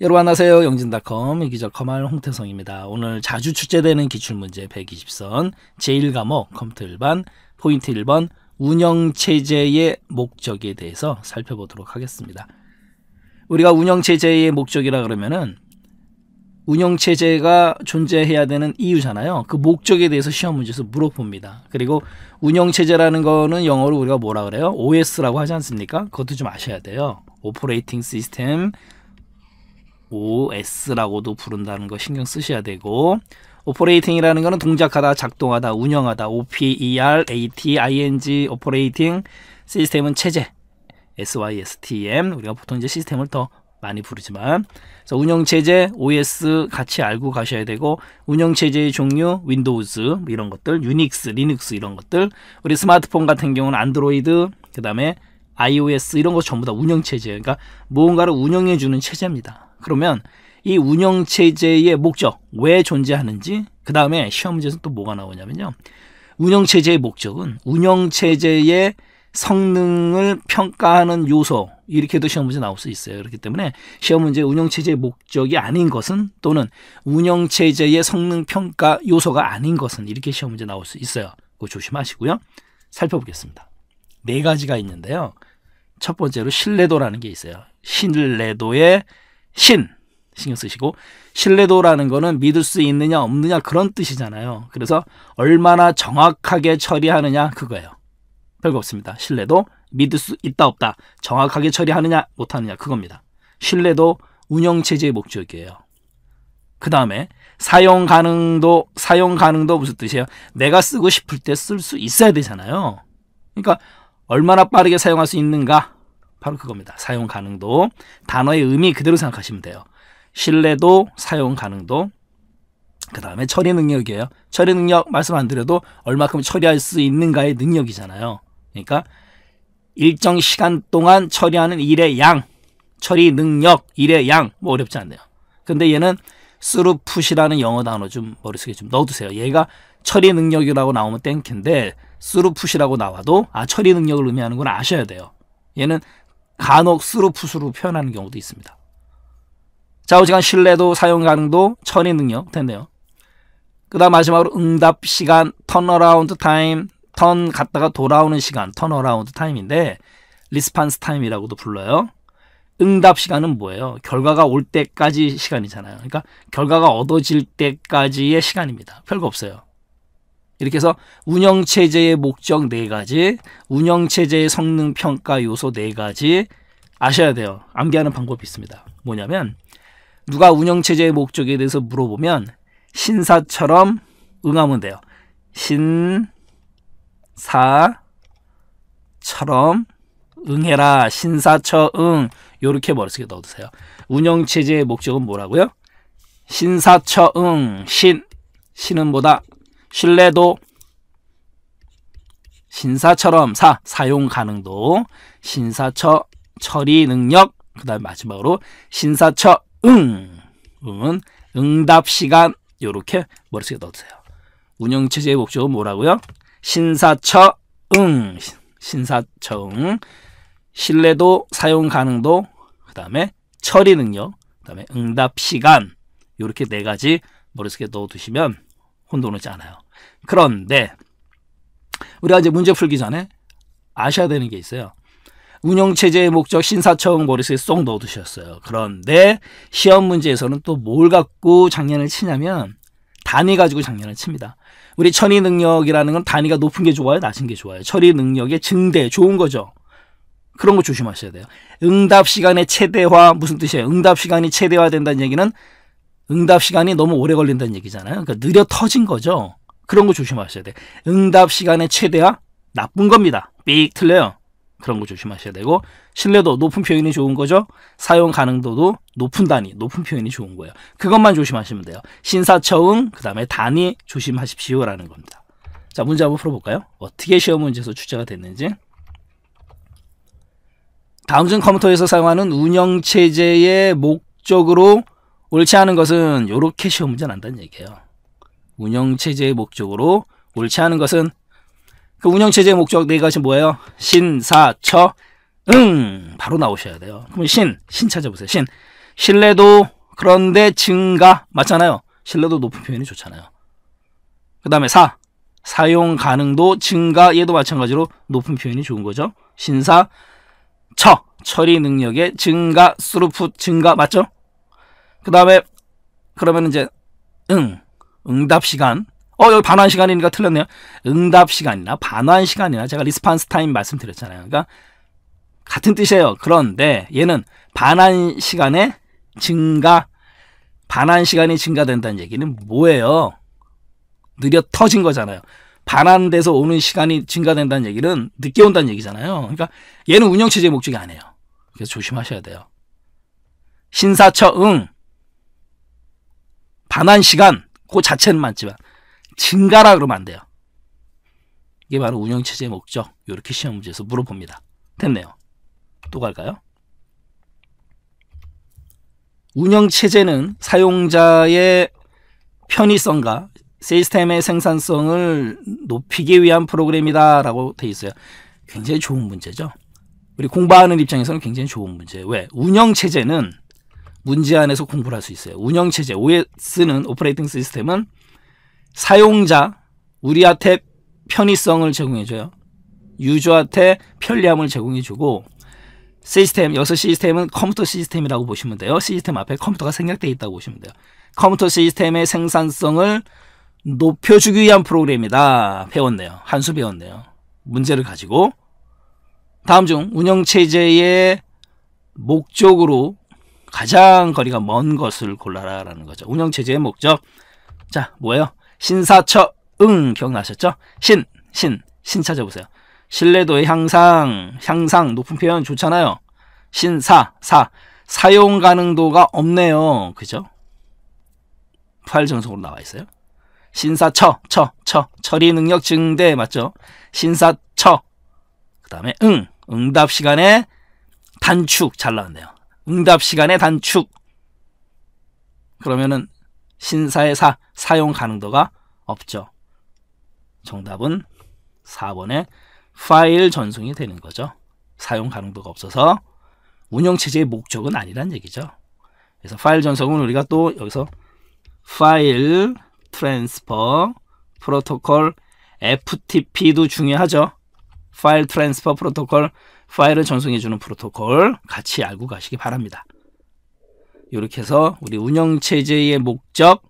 여러분 안녕하세요. 영진닷컴 이 기자 커말 홍태성입니다. 오늘 자주 출제되는 기출문제 120선 제1과목 컴퓨터 1반 포인트 1번 운영체제의 목적에 대해서 살펴보도록 하겠습니다. 우리가 운영체제의 목적이라 그러면은 운영체제가 존재해야 되는 이유잖아요. 그 목적에 대해서 시험 문제에서 물어봅니다. 그리고 운영체제라는 거는 영어로 우리가 뭐라 그래요? OS라고 하지 않습니까? 그것도 좀 아셔야 돼요. 오퍼레이팅 시스템, OS라고도 부른다는 거 신경 쓰셔야 되고 오퍼레이팅이라는 거는 동작하다, 작동하다, 운영하다, OPER, AT, ING, 오퍼레이팅, 시스템은 체제, SYSTM, 우리가 보통 이제 시스템을 더 많이 부르지만 그래서 운영체제, OS 같이 알고 가셔야 되고 운영체제의 종류, 윈도우즈 이런 것들, 유닉스, 리눅스 이런 것들 우리 스마트폰 같은 경우는 안드로이드, 그 다음에 iOS 이런 거 전부 다 운영체제 그러니까 무언가를 운영해주는 체제입니다. 그러면 이 운영 체제의 목적 왜 존재하는지 그 다음에 시험 문제에서 또 뭐가 나오냐면요. 운영 체제의 목적은 운영 체제의 성능을 평가하는 요소 이렇게도 시험 문제 나올 수 있어요. 그렇기 때문에 시험 문제 운영 체제의 목적이 아닌 것은 또는 운영 체제의 성능 평가 요소가 아닌 것은 이렇게 시험 문제 나올 수 있어요. 그거 조심하시고요. 살펴보겠습니다. 네 가지가 있는데요. 첫 번째로 신뢰도라는 게 있어요. 신뢰도의 신 신경 쓰시고 신뢰도라는 거는 믿을 수 있느냐 없느냐 그런 뜻이잖아요. 그래서 얼마나 정확하게 처리하느냐 그거예요. 별거 없습니다. 신뢰도 믿을 수 있다 없다 정확하게 처리하느냐 못하느냐 그겁니다. 신뢰도 운영체제의 목적이에요. 그 다음에 사용 가능도 사용 가능도 무슨 뜻이에요? 내가 쓰고 싶을 때 쓸 수 있어야 되잖아요. 그러니까 얼마나 빠르게 사용할 수 있는가 바로 그겁니다. 사용 가능도. 단어의 의미 그대로 생각하시면 돼요. 신뢰도, 사용 가능도. 그 다음에 처리 능력이에요. 처리 능력 말씀 안 드려도 얼마큼 처리할 수 있는가의 능력이잖아요. 그러니까 일정 시간 동안 처리하는 일의 양, 처리 능력, 일의 양, 뭐 어렵지 않네요. 근데 얘는 스루풋이라는 영어 단어 좀 머릿속에 좀 넣어두세요. 얘가 처리 능력이라고 나오면 땡큐인데 스루풋이라고 나와도 아 처리 능력을 의미하는 건 아셔야 돼요. 얘는 간혹 스루프스로 표현하는 경우도 있습니다. 좌우지간 신뢰도, 사용 가능도, 처리 능력 된네요그 다음 마지막으로 응답 시간, 턴어라운드 타임, 턴 갔다가 돌아오는 시간, 턴어라운드 타임인데 리스판스 타임이라고도 불러요. 응답 시간은 뭐예요? 결과가 올 때까지 시간이잖아요. 그러니까 결과가 얻어질 때까지의 시간입니다. 별거 없어요. 이렇게 해서 운영체제의 목적 네 가지, 운영체제의 성능 평가 요소 네 가지 아셔야 돼요. 암기하는 방법이 있습니다. 뭐냐면 누가 운영체제의 목적에 대해서 물어보면 신사처럼 응하면 돼요. 신사처럼 응해라. 신사처응. 요렇게 머릿속에 넣어두세요. 운영체제의 목적은 뭐라고요? 신사처응. 신. 신은 뭐다? 신뢰도 신사처럼 사 사용 가능도 신사처 처리 능력 그다음 마지막으로 신사처 응 응은 응답 시간 요렇게 머릿속에 넣어두세요. 운영체제의 목적은 뭐라고요? 신사처 응 신사처 응 신뢰도 사용 가능도 그 다음에 처리 능력 그 다음에 응답 시간 요렇게 네 가지 머릿속에 넣어두시면 혼돈 오지 않아요. 그런데 우리가 이제 문제 풀기 전에 아셔야 되는 게 있어요. 운영체제의 목적 신사청 머릿속에 쏙 넣어두셨어요. 그런데 시험 문제에서는 또 뭘 갖고 작년을 치냐면 단위 가지고 작년을 칩니다. 우리 처리 능력이라는 건 단위가 높은 게 좋아요, 낮은 게 좋아요. 처리 능력의 증대 좋은 거죠. 그런 거 조심하셔야 돼요. 응답 시간의 최대화 무슨 뜻이에요? 응답 시간이 최대화된다는 얘기는 응답 시간이 너무 오래 걸린다는 얘기잖아요. 그러니까 느려 터진 거죠. 그런 거 조심하셔야 돼. 응답 시간의 최대화 나쁜 겁니다. 삑 틀려요. 그런 거 조심하셔야 되고 신뢰도 높은 표현이 좋은 거죠. 사용 가능도도 높은 단위, 높은 표현이 좋은 거예요. 그것만 조심하시면 돼요. 신사처응, 그 다음에 단위 조심하십시오라는 겁니다. 자, 문제 한번 풀어볼까요? 어떻게 시험 문제에서 출제가 됐는지 다음 중 컴퓨터에서 사용하는 운영체제의 목적으로 옳지 않은 것은 이렇게 시험 문제 난다는 얘기예요. 운영체제의 목적으로 옳지 않은 것은 그 운영체제의 목적 네 가지 뭐예요? 신, 사, 처, 응! 바로 나오셔야 돼요. 그럼 신, 신 찾아보세요. 신. 신뢰도 그런데 증가 맞잖아요. 신뢰도 높은 표현이 좋잖아요. 그 다음에 사, 사용 가능도 증가 얘도 마찬가지로 높은 표현이 좋은 거죠. 신사, 처, 처리 능력의 증가, 스루프 증가 맞죠? 그 다음에 그러면 이제 응, 응답 시간 어 여기 반환 시간이니까 틀렸네요. 응답 시간이나 반환 시간이나 제가 리스판스 타임 말씀드렸잖아요. 그러니까 같은 뜻이에요. 그런데 얘는 반환 시간의 증가 반환 시간이 증가된다는 얘기는 뭐예요? 느려 터진 거잖아요. 반환돼서 오는 시간이 증가된다는 얘기는 늦게 온다는 얘기잖아요. 그러니까 얘는 운영체제 목적이 아니에요. 그래서 조심하셔야 돼요. 신사처응 반환 시간 그 자체는 맞지만 증가라 그러면 안 돼요. 이게 바로 운영체제의 목적. 이렇게 시험 문제에서 물어봅니다. 됐네요. 또 갈까요? 운영체제는 사용자의 편의성과 시스템의 생산성을 높이기 위한 프로그램이다 라고 돼 있어요. 굉장히 좋은 문제죠. 우리 공부하는 입장에서는 굉장히 좋은 문제예요. 왜? 운영체제는 문제 안에서 공부를 할 수 있어요. 운영체제 OS는 오퍼레이팅 시스템은 사용자 우리한테 편의성을 제공해줘요. 유저한테 편리함을 제공해주고 시스템 여기서 시스템은 컴퓨터 시스템이라고 보시면 돼요. 시스템 앞에 컴퓨터가 생략되어 있다고 보시면 돼요. 컴퓨터 시스템의 생산성을 높여주기 위한 프로그램이다. 배웠네요. 한 수 배웠네요. 문제를 가지고 다음 중 운영체제의 목적으로 가장 거리가 먼 것을 골라라라는 거죠. 운영체제의 목적. 자, 뭐예요? 신사처 응 기억나셨죠? 신, 신, 신 찾아보세요. 신뢰도의 향상, 향상 높은 표현 좋잖아요. 신사, 사 사용 가능도가 없네요. 그죠? 파일 정석으로 나와 있어요. 신사처, 처, 처, 처리 능력 증대 맞죠? 신사처, 그 다음에 응, 응답 시간에 단축 잘 나왔네요. 응답 시간의 단축. 그러면은 신사의 사, 사용 가능도가 없죠. 정답은 4번에 파일 전송이 되는 거죠. 사용 가능도가 없어서 운영체제의 목적은 아니란 얘기죠. 그래서 파일 전송은 우리가 또 여기서 파일 트랜스퍼 프로토콜 FTP도 중요하죠. 파일 트랜스퍼 프로토콜 파일을 전송해주는 프로토콜 같이 알고 가시기 바랍니다. 이렇게 해서 우리 운영체제의 목적,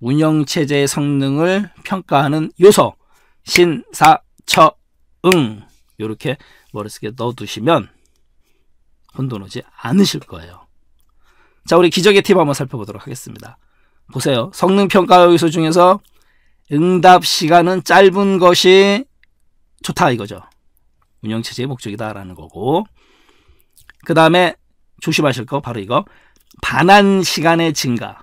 운영체제의 성능을 평가하는 요소, 신, 사, 처, 응 이렇게 머릿속에 넣어두시면 혼돈 오지 않으실 거예요. 자, 우리 기적의 팁 한번 살펴보도록 하겠습니다. 보세요. 성능 평가 요소 중에서 응답 시간은 짧은 것이 좋다 이거죠. 운영체제의 목적이다라는 거고 그 다음에 조심하실 거 바로 이거 반환 시간의 증가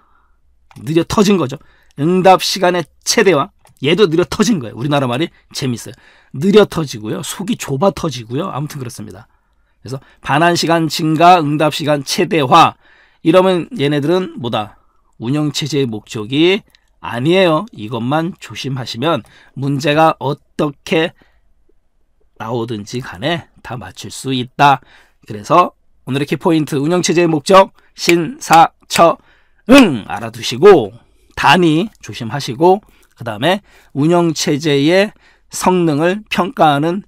느려 터진 거죠. 응답 시간의 최대화 얘도 느려 터진 거예요. 우리나라 말이 재밌어요. 느려 터지고요. 속이 좁아 터지고요. 아무튼 그렇습니다. 그래서 반환 시간 증가, 응답 시간 최대화 이러면 얘네들은 뭐다? 운영 체제의 목적이 아니에요. 이것만 조심하시면 문제가 어떻게 나오든지 간에 다 맞출 수 있다. 그래서 오늘의 키포인트 운영체제의 목적 신사처응 알아두시고 단위 조심하시고 그 다음에 운영체제의 성능을 평가하는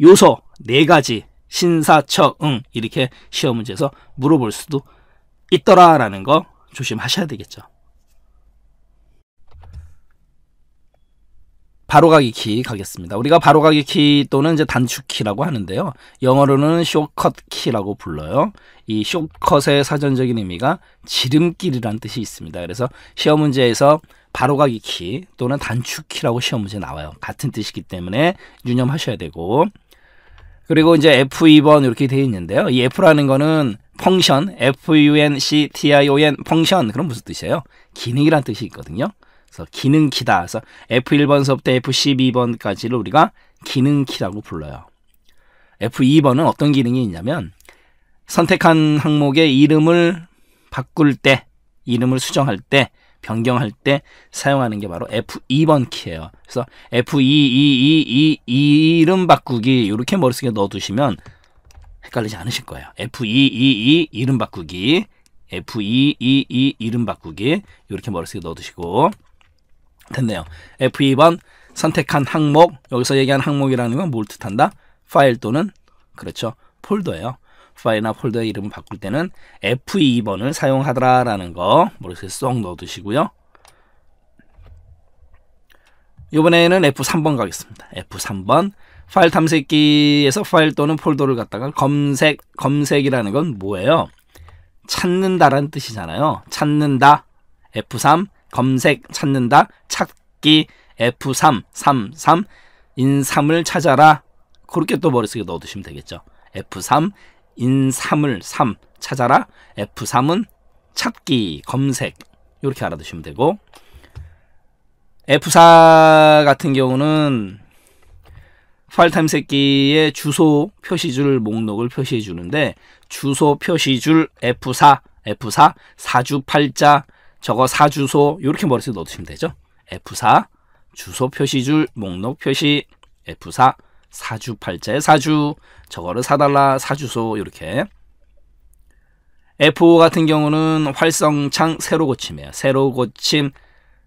요소 네 가지 신사처응 이렇게 시험 문제에서 물어볼 수도 있더라라는 거 조심하셔야 되겠죠. 바로가기 키 가겠습니다. 우리가 바로가기 키 또는 이제 단축키라고 하는데요. 영어로는 쇼컷 키라고 불러요. 이 쇼컷의 사전적인 의미가 지름길이라는 뜻이 있습니다. 그래서 시험 문제에서 바로가기 키 또는 단축키라고 시험 문제 나와요. 같은 뜻이기 때문에 유념하셔야 되고 그리고 이제 F2번 이렇게 되어 있는데요. 이 F라는 거는 펑션, F-U-N-C-T-I-O-N 펑션 그럼 무슨 뜻이에요? 기능이란 뜻이 있거든요. 그래서 기능키다. 그래서 F1번서부터 F12번까지를 우리가 기능키라고 불러요. F2번은 어떤 기능이 있냐면 선택한 항목의 이름을 바꿀 때, 이름을 수정할 때, 변경할 때 사용하는 게 바로 F2번 키예요. 그래서 F2, 2, 2, 2, 이름 바꾸기 이렇게 머릿속에 넣어두시면 헷갈리지 않으실 거예요. F2, 2, e 2 e 이름 바꾸기 F2, 2, e 2 이름 바꾸기 이렇게 머릿속에 넣어두시고 됐네요. F2번 선택한 항목 여기서 얘기한 항목이라는 건 뭘 뜻한다? 파일 또는 그렇죠. 폴더예요. 파일이나 폴더의 이름을 바꿀 때는 F2번을 사용하더라라는 거 머릿속에 쏙 넣어두시고요. 이번에는 F3번 가겠습니다. F3번 파일 탐색기에서 파일 또는 폴더를 갖다가 검색, 검색이라는 건 뭐예요? 찾는다라는 뜻이잖아요. 찾는다. F3 검색, 찾는다, 찾기, F3, 3, 3, 인삼을 찾아라. 그렇게 또 머릿속에 넣어두시면 되겠죠. F3, 인삼을 3, 찾아라. F3은 찾기, 검색. 이렇게 알아두시면 되고 F4 같은 경우는 파일 임새끼의 주소 표시줄 목록을 표시해 주는데 주소 표시줄 F4, F4, 4주 8자, 저거 사주소 이렇게 머릿속에 넣어두시면 되죠. F4 주소 표시줄 목록 표시 F4 사주 팔자에 사주 저거를 사달라 사주소 이렇게 F5 같은 경우는 활성창 새로 고침이에요. 새로 고침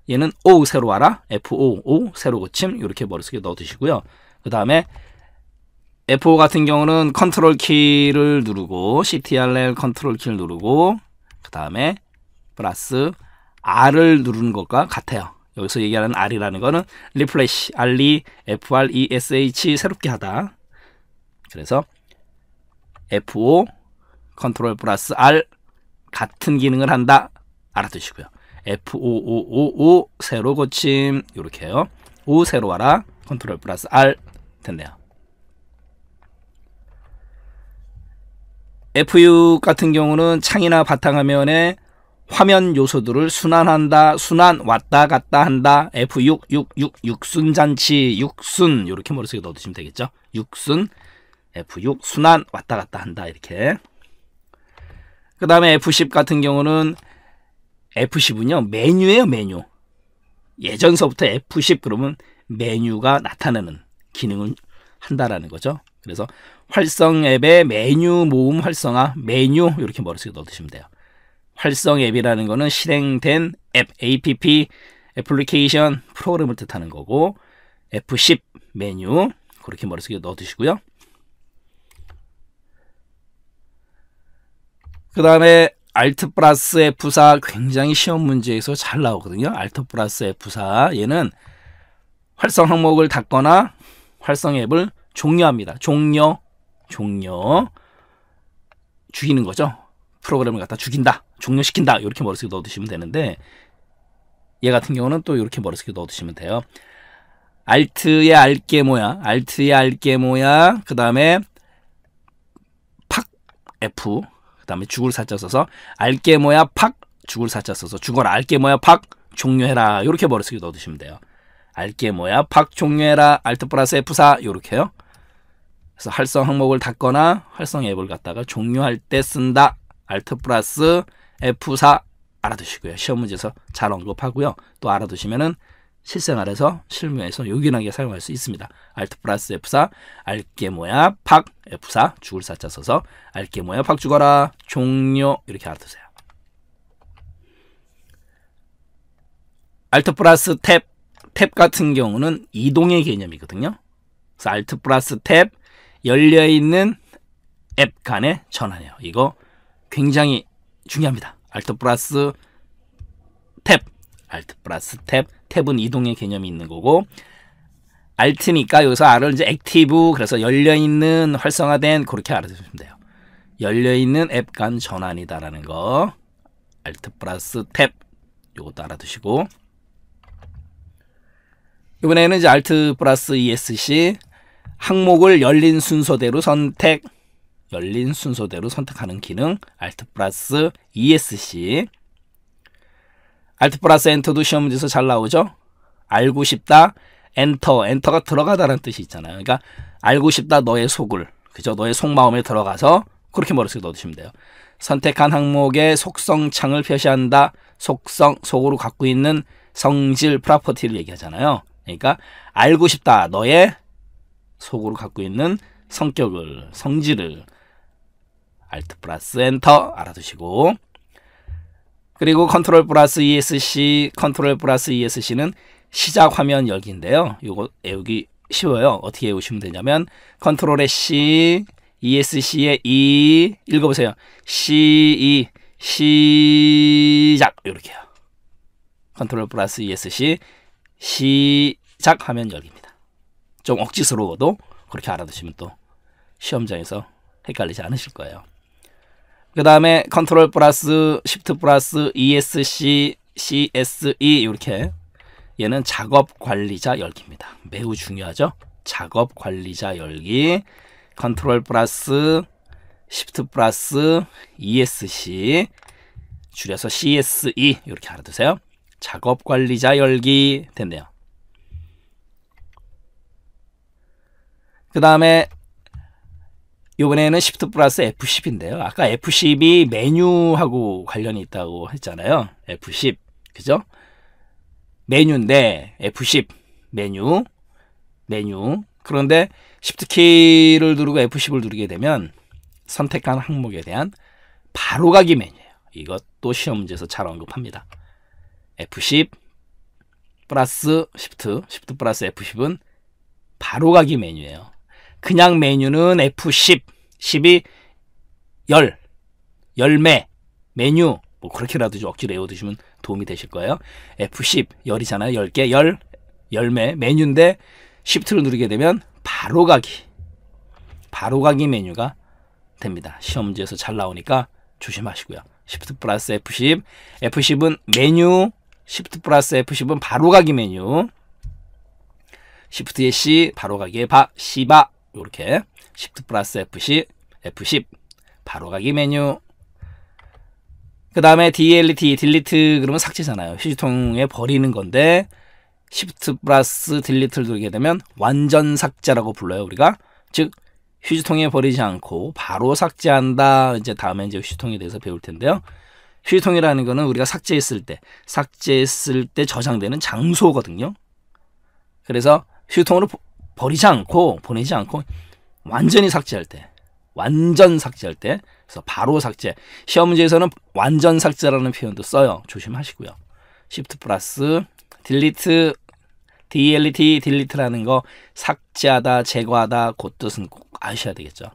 얘는 O 새로 와라 F5 O 새로 고침 이렇게 머릿속에 넣어두시고요. 그 다음에 F5 같은 경우는 컨트롤 키를 누르고 CTRL 컨트롤 키를 누르고 그 다음에 플러스 R을 누르는 것과 같아요. 여기서 얘기하는 R이라는 거는 리플레시, r 리 e, FRESH 새롭게 하다. 그래서 f o 컨트롤 플러스 R 같은 기능을 한다. 알아두시고요. f o 5 5 5새로 고침 이렇게 해요. O, 새로 와라 컨트롤 플러스 R 됐네요. f u 같은 경우는 창이나 바탕화면에 화면 요소들을 순환한다, 순환 왔다 갔다 한다, F666 육순잔치, 육순 이렇게 머릿속에 넣어두시면 되겠죠. 육순, F6 순환 왔다 갔다 한다 이렇게. 그 다음에 F10 같은 경우는 F10은요 메뉴예요 메뉴. 예전서부터 F10 그러면 메뉴가 나타나는 기능을 한다라는 거죠. 그래서 활성 앱의 메뉴 모음 활성화 메뉴 이렇게 머릿속에 넣어두시면 돼요. 활성 앱이라는 거는 실행된 앱, app, 애플리케이션, 프로그램을 뜻하는 거고 F10 메뉴 그렇게 머릿속에 넣어두시고요. 그 다음에 알트 플러스 F4 굉장히 시험 문제에서 잘 나오거든요. 알트 플러스 F4 얘는 활성 항목을 닫거나 활성 앱을 종료합니다. 종료, 종료 죽이는 거죠. 프로그램을 갖다 죽인다. 종료시킨다 이렇게 머릿속에 넣어두시면 되는데 얘 같은 경우는 또 이렇게 머릿속에 넣어두시면 돼요. 알트의 알게 뭐야? 알트의 알게 뭐야? 그 다음에 팍 F 그 다음에 죽을 살짝 써서 알게 뭐야? 팍 죽을 살짝 써서 죽어라 알게 뭐야? 팍 종료해라 이렇게 머릿속에 넣어두시면 돼요. 알게 뭐야? 팍 종료해라 알트 플러스 F4 이렇게요 그래서 활성 항목을 닫거나 활성 앱을 갖다가 종료할 때 쓴다. 알트 플러스 F4 알아두시고요. 시험 문제에서 잘 언급하고요. 또 알아두시면은 실생활에서 실무에서 요긴하게 사용할 수 있습니다. 알트 플러스 F4 알게 뭐야 팍 F4 죽을 사자 써서 알게 뭐야 팍 죽어라 종료 이렇게 알아두세요. 알트 플러스 탭 탭 같은 경우는 이동의 개념이거든요. 그래서 알트 플러스 탭 열려있는 앱 간의 전환이에요. 이거 굉장히 중요합니다. 알트 플러스 탭, 알트 플러스 탭, 탭은 이동의 개념이 있는 거고 알트니까 여기서 R을 이제 액티브 그래서 열려 있는 활성화된 그렇게 알아두시면 돼요. 열려 있는 앱간 전환이다라는 거. 알트 플러스 탭 요것도 알아두시고 이번에는 이제 알트 플러스 ESC 항목을 열린 순서대로 선택 열린 순서대로 선택하는 기능 Alt 플러스 e ESC Alt 플러스 엔터도 시험 문제에서 잘 나오죠? 알고 싶다 엔터 엔터가 들어가다라는 뜻이 있잖아요. 그러니까 알고 싶다 너의 속을 그죠? 너의 속마음에 들어가서 그렇게 머릿속에 넣어두시면 돼요. 선택한 항목의 속성창을 표시한다. 속성, 속으로 갖고 있는 성질, 프로퍼티를 얘기하잖아요. 그러니까 알고 싶다. 너의 속으로 갖고 있는 성격을, 성질을 Alt 플러스 엔터 알아두시고 그리고 컨트롤 플러스 ESC, 컨트롤 플러스 ESC는 시작 화면 열기인데요. 이거 외우기 쉬워요. 어떻게 외우시면 되냐면 컨트롤의 C, ESC의 E 읽어보세요. C, E, 시작 이렇게요. 컨트롤 플러스 ESC 시작 화면 열기입니다. 좀 억지스러워도 그렇게 알아두시면 또 시험장에서 헷갈리지 않으실 거예요. 그 다음에 컨트롤 플러스 시프트 플러스 ESC CSE 이렇게 얘는 작업 관리자 열기입니다. 매우 중요하죠. 작업 관리자 열기 컨트롤 플러스 시프트 플러스 ESC 줄여서 CSE 이렇게 알아두세요. 작업 관리자 열기 된대요. 그 다음에 이번에는 시프트 플러스 F10인데요. 아까 F10이 메뉴하고 관련이 있다고 했잖아요. F10. 그죠? 메뉴인데 F10 메뉴 메뉴 그런데 시프트 키를 누르고 F10을 누르게 되면 선택한 항목에 대한 바로가기 메뉴예요. 이것도 시험 문제에서 잘 언급합니다. F10 플러스 시프트, 시프트 플러스 F10은 바로가기 메뉴예요. 그냥 메뉴는 F10 12. 열, 열매, 메뉴 뭐 그렇게라도 억지로 외워두시면 도움이 되실 거예요. F10, 열이잖아요. 10개, 열, 열매, 메뉴인데 Shift를 누르게 되면 바로가기, 바로가기 메뉴가 됩니다. 시험 지에서잘 나오니까 조심하시고요. Shift 플러스 F10, F10은 메뉴, Shift 플러스 F10은 바로가기 메뉴, Shift의 C, 바로가기의 바, 시바, 요렇게 시프트 플러스 F10, F10 바로가기 메뉴 그 다음에 DLT, 딜리트 그러면 삭제잖아요. 휴지통에 버리는 건데 시프트 플러스 딜리트를 누르게 되면 완전 삭제라고 불러요. 우리가 즉 휴지통에 버리지 않고 바로 삭제한다. 이제 다음에 이제 휴지통에 대해서 배울 텐데요. 휴지통이라는 거는 우리가 삭제했을 때 삭제했을 때 저장되는 장소거든요. 그래서 휴지통으로 버리지 않고 보내지 않고 완전히 삭제할 때, 완전 삭제할 때, 그래서 바로 삭제. 시험 문제에서는 완전 삭제라는 표현도 써요. 조심하시고요. Shift 플러스 delete, DLT, delete라는 거 삭제하다, 제거하다, 그 뜻은 꼭 아셔야 되겠죠.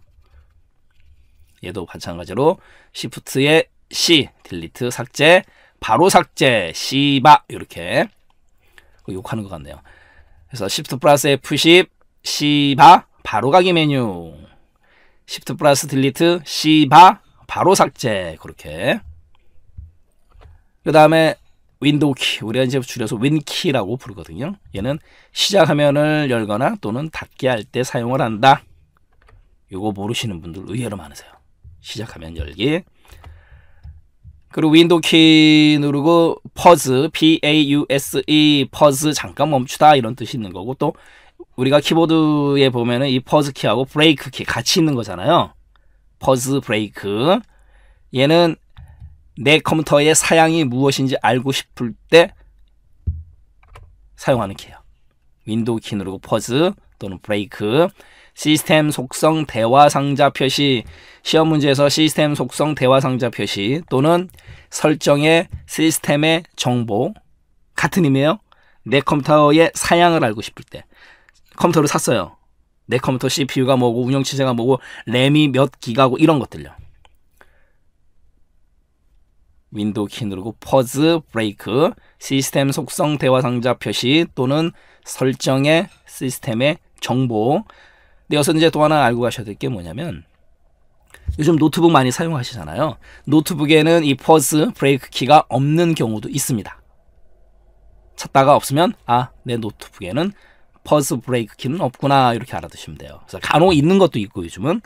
얘도 마찬가지로 Shift에 C, delete, 삭제, 바로 삭제, C바 이렇게 욕하는 것 같네요. 그래서 Shift 플러스 F10, C바 바로가기 메뉴 Shift 플러스 딜리트 C바 바로 삭제 그렇게 그 다음에 윈도우 키 우리가 이제 줄여서 윈키라고 부르거든요 얘는 시작 화면을 열거나 또는 닫게 할 때 사용을 한다 요거 모르시는 분들 의외로 많으세요 시작하면 열기 그리고 윈도우 키 누르고 퍼즈 p a u s e 퍼즈 잠깐 멈추다 이런 뜻이 있는 거고 또 우리가 키보드에 보면은 이 퍼즈 키하고 브레이크 키 같이 있는 거잖아요. 퍼즈 브레이크. 얘는 내 컴퓨터의 사양이 무엇인지 알고 싶을 때 사용하는 키예요. 윈도우 키 누르고 퍼즈 또는 브레이크. 시스템 속성 대화 상자 표시 시험 문제에서 시스템 속성 대화 상자 표시 또는 설정의 시스템의 정보 같은 의미예요. 내 컴퓨터의 사양을 알고 싶을 때 컴퓨터를 샀어요. 내 컴퓨터 CPU가 뭐고 운영체제가 뭐고 램이 몇 기가고 이런 것들요. 윈도우 키 누르고 퍼즈 브레이크 시스템 속성 대화 상자 표시 또는 설정의 시스템의 정보 근어서 네, 이제 또 하나 알고 가셔야 될 게 뭐냐면 요즘 노트북 많이 사용하시잖아요 노트북에는 이 퍼즈 브레이크 키가 없는 경우도 있습니다 찾다가 없으면 아 내 노트북에는 버스 브레이크 키는 없구나 이렇게 알아두시면 돼요. 그래서 간혹 있는 것도 있고 요즘은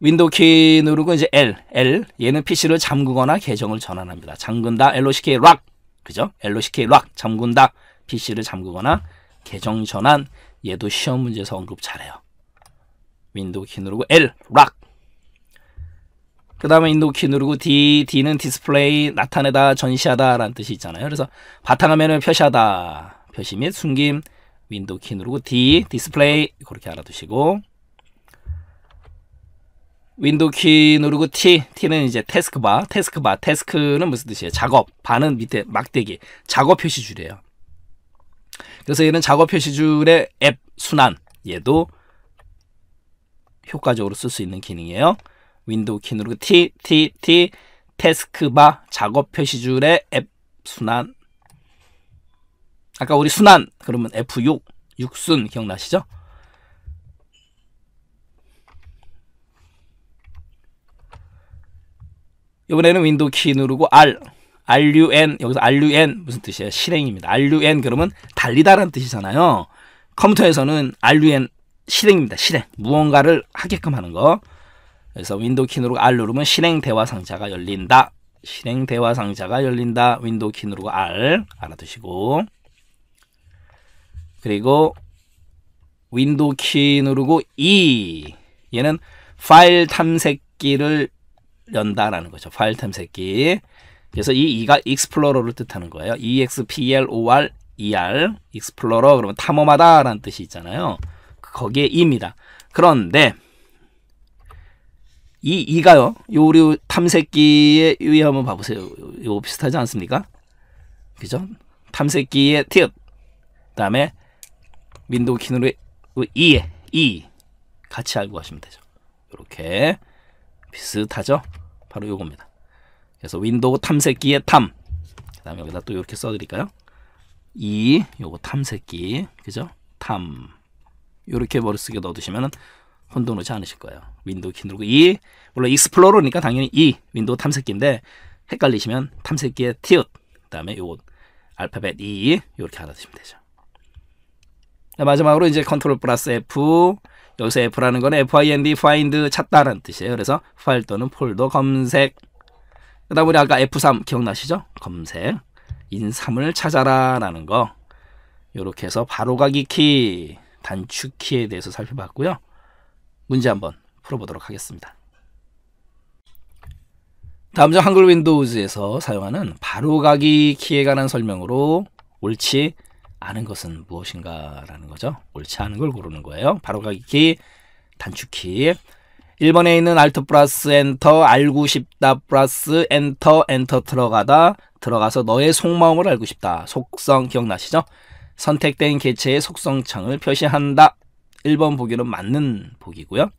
윈도우 키 누르고 이제 L, L 얘는 PC를 잠그거나 계정을 전환합니다. 잠근다, LOCK 락, 그죠? LOCK 락, 잠근다, PC를 잠그거나 계정 전환, 얘도 시험 문제에서 언급 잘해요. 윈도우 키 누르고 L, 락, 그 다음에 인도키 누르고 D, D는 디스플레이, 나타내다, 전시하다 라는 뜻이 있잖아요. 그래서 바탕화면을 표시하다, 표시 및 숨김, 윈도키 누르고 D, 디스플레이 그렇게 알아두시고 윈도키 누르고 T, T는 이제 태스크바, 태스크바, 태스크는 무슨 뜻이에요? 작업, 바는 밑에 막대기, 작업 표시줄이에요. 그래서 얘는 작업 표시줄의 앱 순환, 얘도 효과적으로 쓸 수 있는 기능이에요. 윈도우 키 누르고 T, T, T, 테스크바 작업 표시줄에 F 순환. 아까 우리 순환, 그러면 F6, 6순 기억나시죠? 이번에는 윈도우 키 누르고 R, RUN, 여기서 RUN 무슨 뜻이에요? 실행입니다. RUN 그러면 달리다라는 뜻이잖아요. 컴퓨터에서는 RUN 실행입니다. 실행. 무언가를 하게끔 하는 거. 그래서 윈도우 키 누르고 R 누르면 실행 대화 상자가 열린다. 실행 대화 상자가 열린다. 윈도우 키 누르고 R 알아두시고 그리고 윈도우 키 누르고 E 얘는 파일 탐색기를 연다라는 거죠. 파일 탐색기. 그래서 이 E가 익스플로러를 뜻하는 거예요. EXPLOR ER 익스플로러 그러면 탐험하다라는 뜻이 있잖아요. 거기에 E입니다. 그런데 이 이가요. 요 우리 탐색기의 위 한번 봐보세요. 요 비슷하지 않습니까? 그죠? 탐색기의 티읕. 그다음에 윈도우 키누의 이에 이 같이 알고 가시면 되죠. 이렇게 비슷하죠? 바로 요겁니다. 그래서 윈도우 탐색기의 탐. 그다음에 여기다 또 이렇게 써드릴까요? 이 요거 탐색기 그죠? 탐. 이렇게 머릿속에 넣어두시면은 혼동 놓지 않으실 거예요. 윈도우 키 누르고 E 물론 익스플로러니까 당연히 E 윈도우 탐색기인데 헷갈리시면 탐색기에 티읕 그다음에 요 알파벳 E 이렇게 알아두시면 되죠. 마지막으로 이제 컨트롤 플러스 F 여기서 F라는 거는 find, find 찾다라는 뜻이에요. 그래서 파일 또는 폴더 검색. 그다음 우리 아까 F3 기억나시죠? 검색 인삼을 찾아라라는 거. 이렇게 해서 바로가기 키, 단축키에 대해서 살펴봤고요. 문제 한번 풀어보도록 하겠습니다. 다음 중 한글 윈도우즈에서 사용하는 바로가기 키에 관한 설명으로 옳지 않은 것은 무엇인가 라는 거죠. 옳지 않은 걸 고르는 거예요. 바로가기 키, 단축키 1번에 있는 알트 플러스 엔터, 알고 싶다 플러스 엔터, 엔터 들어가다 들어가서 너의 속마음을 알고 싶다. 속성 기억나시죠? 선택된 개체의 속성창을 표시한다. 1번 보기는 맞는 보기고요.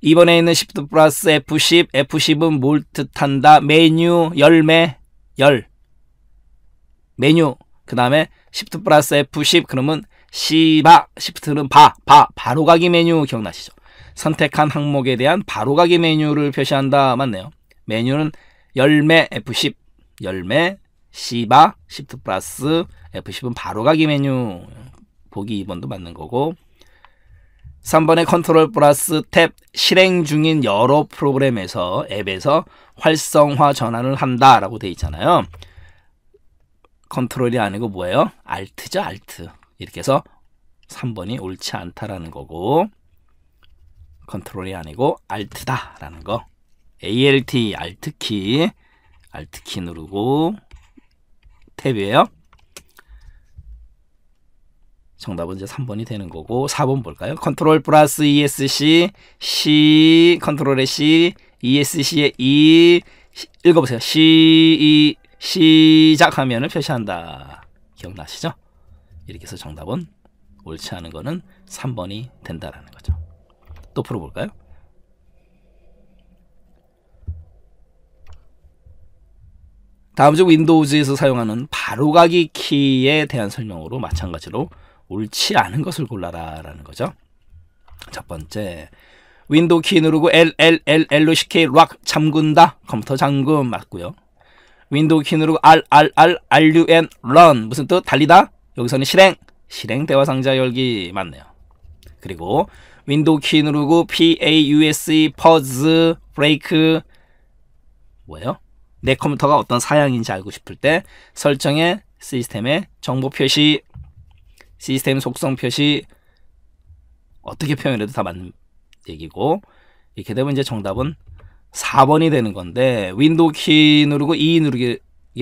이번에 있는 1 0트 플러스 F10, F10은 뭘 뜻한다? 메뉴, 열매, 열. 메뉴. 그 다음에 1 0트 플러스 F10 그러면 시바, 시프트는 바, 바, 바로가기 메뉴 기억나시죠? 선택한 항목에 대한 바로가기 메뉴를 표시한다. 맞네요. 메뉴는 열매 F10, 열매, 시바, 시프트 플러스 F10은 바로가기 메뉴. 보기 2번도 맞는 거고 3번에 컨트롤 플러스 탭 실행 중인 여러 프로그램에서 앱에서 활성화 전환을 한다라고 돼 있잖아요. 컨트롤이 아니고 뭐예요? 알트죠, 알트. 이렇게 해서 3번이 옳지 않다라는 거고 컨트롤이 아니고 알트다라는 거. ALT 알트키 알트키 누르고 탭이에요. 정답은 이제 3번이 되는 거고 4번 볼까요? 컨트롤 플러스 ESC C 컨트롤의 C ESC의 E, e. 읽어보세요. C E 시작하면은 표시한다. 기억나시죠? 이렇게 해서 정답은 옳지 않은 거는 3번이 된다라는 거죠. 또 풀어볼까요? 다음 중 윈도우즈에서 사용하는 바로가기 키에 대한 설명으로 마찬가지로 옳지 않은 것을 골라라라는 거죠. 첫 번째, 윈도우 키 누르고 L, L, L, L로 CK, 락, 잠근다. 컴퓨터 잠금 맞고요. 윈도우 키 누르고 R, R, R, R, U, N, run. 무슨 뜻? 달리다? 여기서는 실행. 실행 대화 상자 열기 맞네요. 그리고 윈도우 키 누르고 P, A, U, S, E, 퍼즈, 브레이크. 뭐예요? 내 컴퓨터가 어떤 사양인지 알고 싶을 때 설정에 시스템에 정보 표시 시스템 속성 표시 어떻게 표현해도 다 맞는 얘기고 이렇게 되면 이제 정답은 4번이 되는 건데 윈도우 키 누르고 E 누르게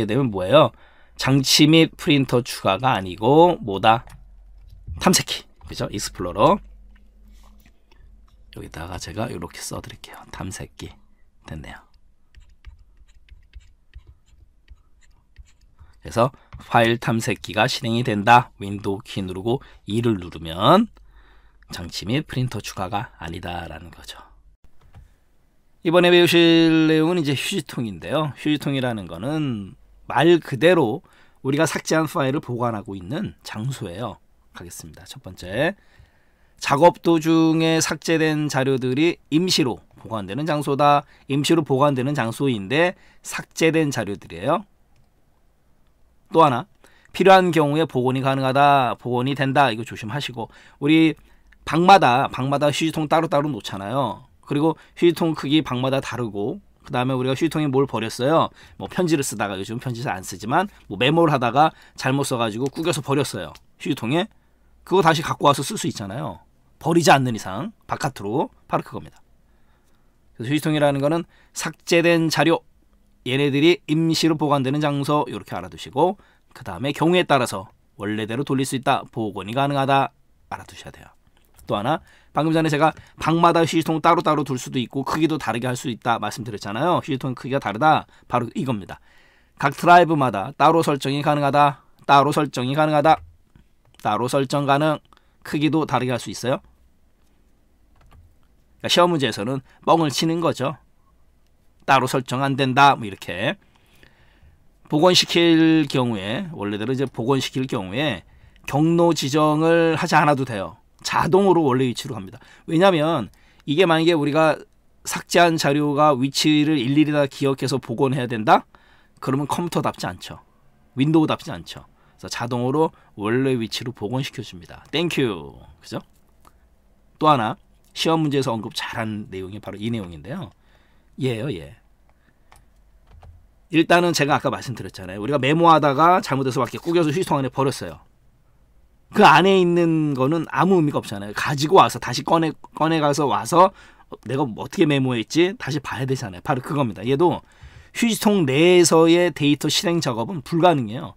되면 뭐예요? 장치 및 프린터 추가가 아니고 뭐다? 탐색키 그죠? 익스플로러 여기다가 제가 이렇게 써드릴게요. 탐색기 됐네요. 그래서 파일 탐색기가 실행이 된다. 윈도우 키 누르고 2를 누르면 장치 및 프린터 추가가 아니다라는 거죠. 이번에 배우실 내용은 이제 휴지통인데요. 휴지통이라는 거는 말 그대로 우리가 삭제한 파일을 보관하고 있는 장소예요. 가겠습니다. 첫 번째. 작업 도중에 삭제된 자료들이 임시로 보관되는 장소다. 임시로 보관되는 장소인데 삭제된 자료들이에요. 또 하나 필요한 경우에 복원이 가능하다, 복원이 된다 이거 조심하시고 우리 방마다 방마다 휴지통 따로따로 놓잖아요. 그리고 휴지통 크기 방마다 다르고 그 다음에 우리가 휴지통에 뭘 버렸어요. 뭐 편지를 쓰다가 요즘 편지 잘안 쓰지만 뭐 메모를 하다가 잘못 써가지고 구겨서 버렸어요. 휴지통에 그거 다시 갖고 와서 쓸 수 있잖아요. 버리지 않는 이상 바깥으로 바로 그겁니다. 그래서 휴지통이라는 거는 삭제된 자료 얘네들이 임시로 보관되는 장소 이렇게 알아두시고 그 다음에 경우에 따라서 원래대로 돌릴 수 있다 보건이 가능하다 알아두셔야 돼요 또 하나 방금 전에 제가 방마다 휴지통 따로따로 둘 수도 있고 크기도 다르게 할 수 있다 말씀드렸잖아요 휴지통 크기가 다르다 바로 이겁니다 각 드라이브마다 따로 설정이 가능하다 따로 설정이 가능하다 따로 설정 가능 크기도 다르게 할 수 있어요 그러니까 시험 문제에서는 뻥을 치는 거죠 따로 설정 안 된다. 뭐 이렇게 복원시킬 경우에 원래대로 이제 복원시킬 경우에 경로 지정을 하지 않아도 돼요. 자동으로 원래 위치로 갑니다. 왜냐하면 이게 만약에 우리가 삭제한 자료가 위치를 일일이 다 기억해서 복원해야 된다? 그러면 컴퓨터답지 않죠. 윈도우답지 않죠. 그래서 자동으로 원래 위치로 복원시켜줍니다. 땡큐. 그죠? 또 하나 시험 문제에서 언급 잘한 내용이 바로 이 내용인데요. 예요, 예. 일단은 제가 아까 말씀드렸잖아요. 우리가 메모하다가 잘못해서 밖에 꾸겨서 휴지통 안에 버렸어요. 그 안에 있는 거는 아무 의미가 없잖아요. 가지고 와서 다시 꺼내 꺼내 가서 와서 내가 어떻게 메모했지 다시 봐야 되잖아요. 바로 그겁니다. 얘도 휴지통 내에서의 데이터 실행 작업은 불가능해요.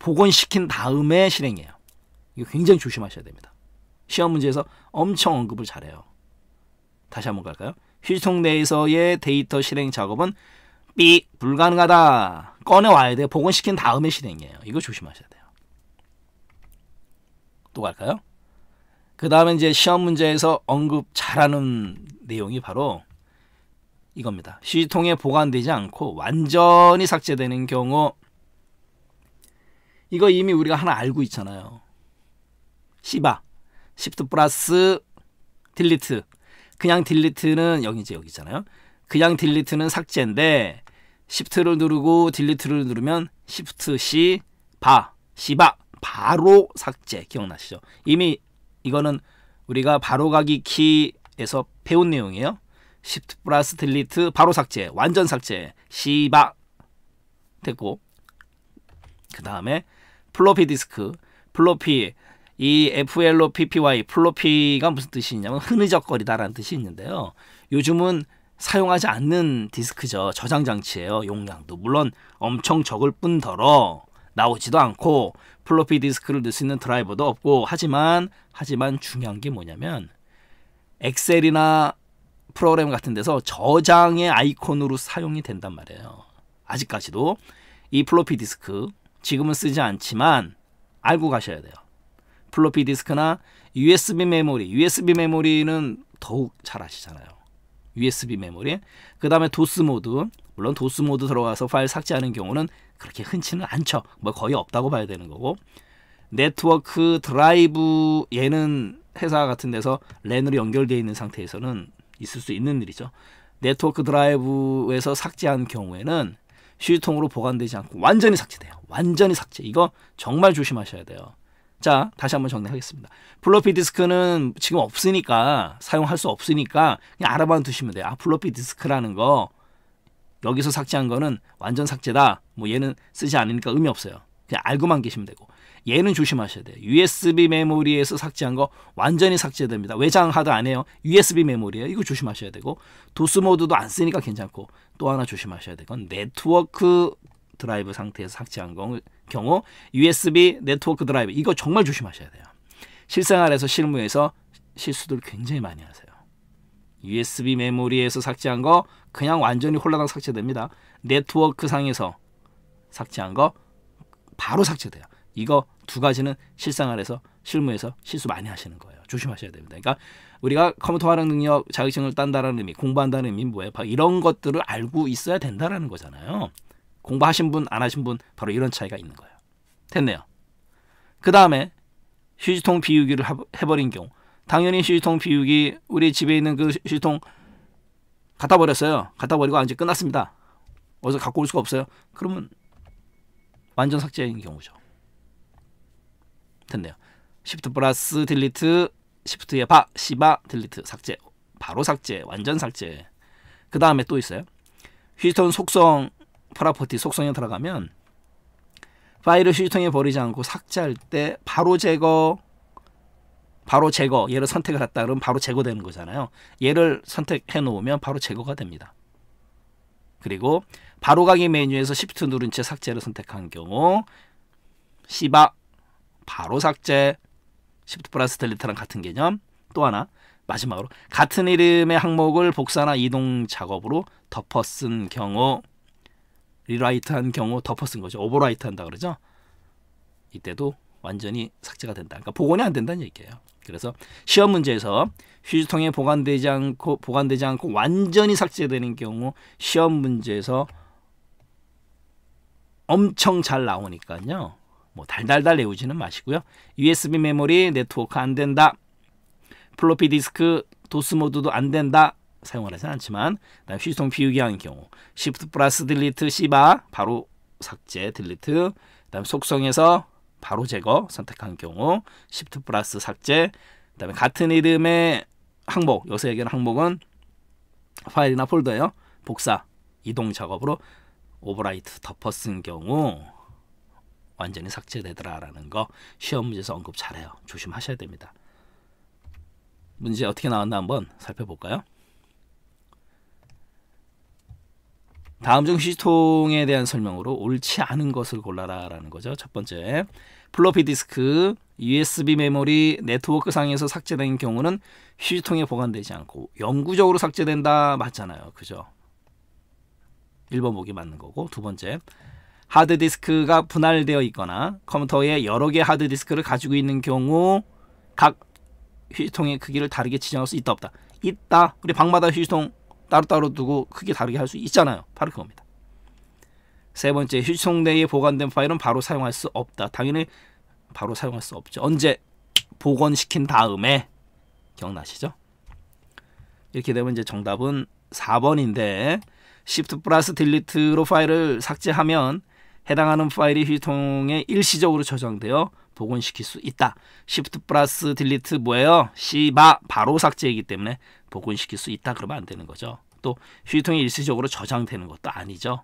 복원시킨 다음에 실행해요. 이거 굉장히 조심하셔야 됩니다. 시험 문제에서 엄청 언급을 잘해요. 다시 한번 갈까요? 휴지통 내에서의 데이터 실행 작업은 삐 불가능하다. 꺼내와야 돼. 요 복원시킨 다음에 실행이에요. 이거 조심하셔야 돼요. 또 갈까요? 그 다음에 이제 시험 문제에서 언급 잘하는 내용이 바로 이겁니다. 시통에 보관되지 않고 완전히 삭제되는 경우 이거 이미 우리가 하나 알고 있잖아요. 시바, 시프트 플러스 딜리트. 그냥 딜리트는 여기 이제 여기 있잖아요. 그냥 딜리트는 삭제인데 시프트를 누르고 딜리트를 누르면 시프트 C 바 시바 바로 삭제 기억나시죠? 이미 이거는 우리가 바로가기 키에서 배운 내용이에요. 시프트 플러스 딜리트 바로 삭제 완전 삭제 시바 됐고 그 다음에 플로피 디스크 플로피 이 FLOPPY 플로피가 무슨 뜻이냐면 흐느적거리다라는 뜻이 있는데요. 요즘은 사용하지 않는 디스크죠. 저장 장치예요. 용량도 물론 엄청 적을 뿐더러 나오지도 않고 플로피 디스크를 넣을 수 있는 드라이버도 없고 하지만 하지만 중요한 게 뭐냐면 엑셀이나 프로그램 같은 데서 저장의 아이콘으로 사용이 된단 말이에요. 아직까지도 이 플로피 디스크 지금은 쓰지 않지만 알고 가셔야 돼요. 플로피 디스크나 USB 메모리, USB 메모리는 더욱 잘 아시잖아요. USB 메모리, 그 다음에 도스 모드, 물론 도스 모드 들어가서 파일 삭제하는 경우는 그렇게 흔치는 않죠. 뭐 거의 없다고 봐야 되는 거고 네트워크 드라이브 얘는 회사 같은 데서 랜으로 연결되어 있는 상태에서는 있을 수 있는 일이죠. 네트워크 드라이브에서 삭제한 경우에는 휴지통으로 보관되지 않고 완전히 삭제돼요. 완전히 삭제. 이거 정말 조심하셔야 돼요. 자, 다시 한번 정리하겠습니다. 플로피 디스크는 지금 없으니까 사용할 수 없으니까 그냥 알아만 두시면 돼요. 아, 플로피 디스크라는 거 여기서 삭제한 거는 완전 삭제다. 뭐 얘는 쓰지 않으니까 의미 없어요. 그냥 알고만 계시면 되고. 얘는 조심하셔야 돼요. USB 메모리에서 삭제한 거 완전히 삭제됩니다. 외장 하드 안 해요. USB 메모리에요. 이거 조심하셔야 되고 도스 모드도 안 쓰니까 괜찮고 또 하나 조심하셔야 되건 네트워크 드라이브 상태에서 삭제한 거 경우 USB 네트워크 드라이브 이거 정말 조심하셔야 돼요. 실생활에서 실무에서 실수들 굉장히 많이 하세요. USB 메모리에서 삭제한 거 그냥 완전히 홀라당 삭제됩니다. 네트워크 상에서 삭제한 거 바로 삭제돼요. 이거 두 가지는 실생활에서 실무에서 실수 많이 하시는 거예요. 조심하셔야 됩니다. 그러니까 우리가 컴퓨터 활용 능력 자격증을 딴다라는 의미, 공부한다는 의미 뭐예요? 이런 것들을 알고 있어야 된다라는 거잖아요. 공부하신 분, 안 하신 분 바로 이런 차이가 있는 거예요. 됐네요. 그 다음에 휴지통 비우기를 해버린 경우 당연히 휴지통 비우기 우리 집에 있는 그 휴지통 갖다 버렸어요. 갖다 버리고 이제 끝났습니다. 어디서 갖고 올 수가 없어요. 그러면 완전 삭제인 경우죠. 됐네요. 시프트 플러스 딜리트 시프트에 바 시바 딜리트 삭제 바로 삭제 완전 삭제 그 다음에 또 있어요. 휴지통 속성 프라퍼티 속성에 들어가면 파일을 휴지통에 버리지 않고 삭제할 때 바로 제거 바로 제거 얘를 선택을 했다 그러면 바로 제거되는 거잖아요. 얘를 선택해 놓으면 바로 제거가 됩니다. 그리고 바로가기 메뉴에서 시프트 누른 채 삭제를 선택한 경우 시바 바로 삭제 시프트 플러스 델리트랑 같은 개념 또 하나 마지막으로 같은 이름의 항목을 복사나 이동 작업으로 덮어 쓴 경우 리라이트한 경우 덮어 쓴 거죠. 오버라이트 한다 그러죠. 이때도 완전히 삭제가 된다. 그러니까 복원이 안 된다는 얘기예요. 그래서 시험 문제에서 휴지통에 보관되지 않고 보관되지 않고 완전히 삭제되는 경우 시험 문제에서 엄청 잘 나오니까요. 뭐 달달달 외우지는 마시고요. USB 메모리 네트워크 안 된다. 플로피 디스크 도스 모드도 안 된다. 사용을 하진 않지만 그다음 휴지통 비우기 하는 경우 Shift 플러스 딜리트 C바 바로 삭제 딜리트 그다음 속성에서 바로 제거 선택한 경우 Shift 플러스 삭제 그다음에 같은 이름의 항목 요새 얘기하는 항목은 파일이나 폴더예요 복사 이동 작업으로 오버라이트 덮어 쓴 경우 완전히 삭제되더라라는 거 시험 문제에서 언급 잘해요 조심하셔야 됩니다 문제 어떻게 나왔나 한번 살펴볼까요? 다음 중휴지통에 대한 설명으로 옳지 않은 것을 골라라라는 거죠. 첫 번째, 플로피 디스크, USB 메모리, 네트워크 상에서 삭제된 경우는 휴지통에 보관되지 않고 영구적으로 삭제된다 맞잖아요. 그죠? 1번 보기 맞는 거고 두 번째, 하드디스크가 분할되어 있거나 컴퓨터에 여러 개 하드디스크를 가지고 있는 경우 각 휴지통의 크기를 다르게 지정할 수 있다 없다. 있다. 우리 방마다 휴지통 따로따로 두고 크게 다르게 할 수 있잖아요. 바로 그겁니다. 세 번째, 휴지통 내에 보관된 파일은 바로 사용할 수 없다. 당연히 바로 사용할 수 없죠. 언제 복원시킨 다음에 기억나시죠? 이렇게 되면 이제 정답은 4번인데 Shift 플러스 딜리트로 파일을 삭제하면 해당하는 파일이 휴지통에 일시적으로 저장되어 복원시킬 수 있다. Shift 플러스 딜리트 뭐예요? C바 바로 삭제이기 때문에 복원시킬 수 있다 그러면 안 되는 거죠. 또 휴지통에 일시적으로 저장되는 것도 아니죠.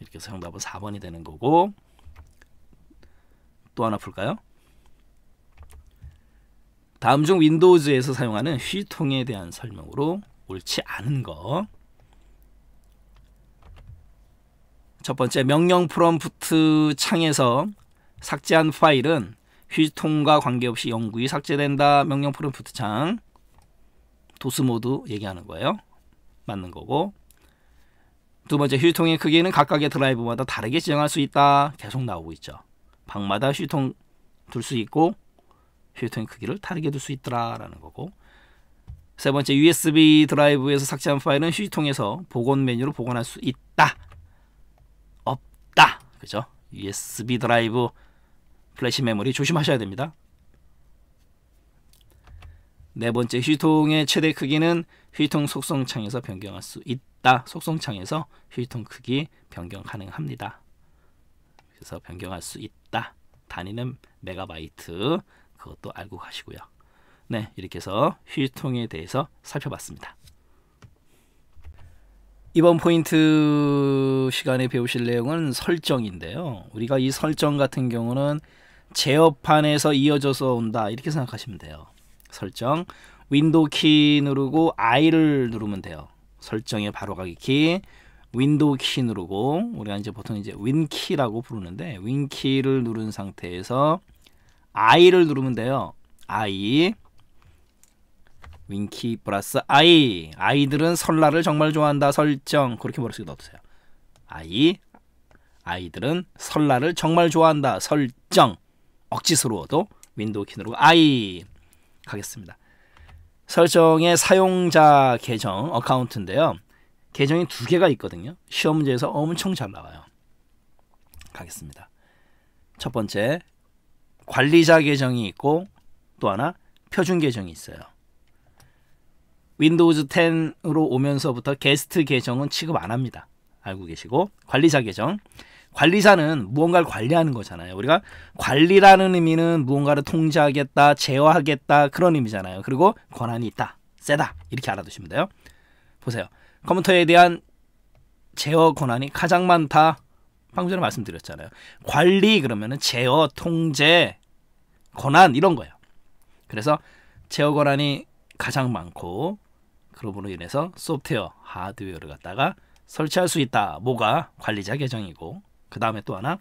이렇게 해서 정답은 4번이 되는 거고 또 하나 풀까요? 다음 중 윈도우즈에서 사용하는 휴지통에 대한 설명으로 옳지 않은 거. 첫 번째 명령 프롬프트 창에서 삭제한 파일은 휴지통과 관계없이 영구히 삭제된다. 명령 프롬프트 창. 도스모드 얘기하는 거예요. 맞는 거고 두 번째 휴통의 크기는 각각의 드라이브마다 다르게 지정할 수 있다. 계속 나오고 있죠. 방마다 휴통 둘 수 있고 휴통의 크기를 다르게 둘 수 있더라라는 거고 세 번째 USB 드라이브에서 삭제한 파일은 휴지통에서 복원 메뉴로 복원할 수 있다. 없다. 그죠? USB 드라이브 플래시 메모리 조심하셔야 됩니다. 네 번째 휴통의 최대 크기는 휴통 속성창에서 변경할 수 있다. 속성창에서 휴통 크기 변경 가능합니다. 그래서 변경할 수 있다. 단위는 메가바이트 그것도 알고 가시고요. 네, 이렇게 해서 휴통에 대해서 살펴봤습니다. 이번 포인트 시간에 배우실 내용은 설정인데요. 우리가 이 설정 같은 경우는 제어판에서 이어져서 온다 이렇게 생각하시면 돼요. 설정 윈도우 키 누르고 I를 누르면 돼요. 설정에 바로 가기 키 윈도우 키 누르고 우리가 이제 보통 이제 윈키라고 부르는데 윈키를 누른 상태에서 I를 누르면 돼요. I 윈키 플러스 I 아이들은 설날을 정말 좋아한다 설정 그렇게 머릿속에 넣어두세요. I 아이들은 설날을 정말 좋아한다 설정 억지스러워도 윈도우 키 누르고 I 가겠습니다. 설정의 사용자 계정 어카운트인데요. 계정이 두 개가 있거든요. 시험 문제에서 엄청 잘 나와요. 가겠습니다. 첫 번째 관리자 계정이 있고 또 하나 표준 계정이 있어요. 윈도우즈 10으로 오면서부터 게스트 계정은 취급 안 합니다. 알고 계시고 관리자 계정 관리사는 무언가를 관리하는 거잖아요. 우리가 관리라는 의미는 무언가를 통제하겠다, 제어하겠다 그런 의미잖아요. 그리고 권한이 있다, 세다 이렇게 알아두시면 돼요. 보세요. 컴퓨터에 대한 제어 권한이 가장 많다. 방금 전에 말씀드렸잖아요. 관리 그러면은 제어, 통제, 권한 이런 거예요. 그래서 제어 권한이 가장 많고 그러므로 인해서 소프트웨어, 하드웨어를 갖다가 설치할 수 있다. 뭐가 관리자 계정이고 그 다음에 또 하나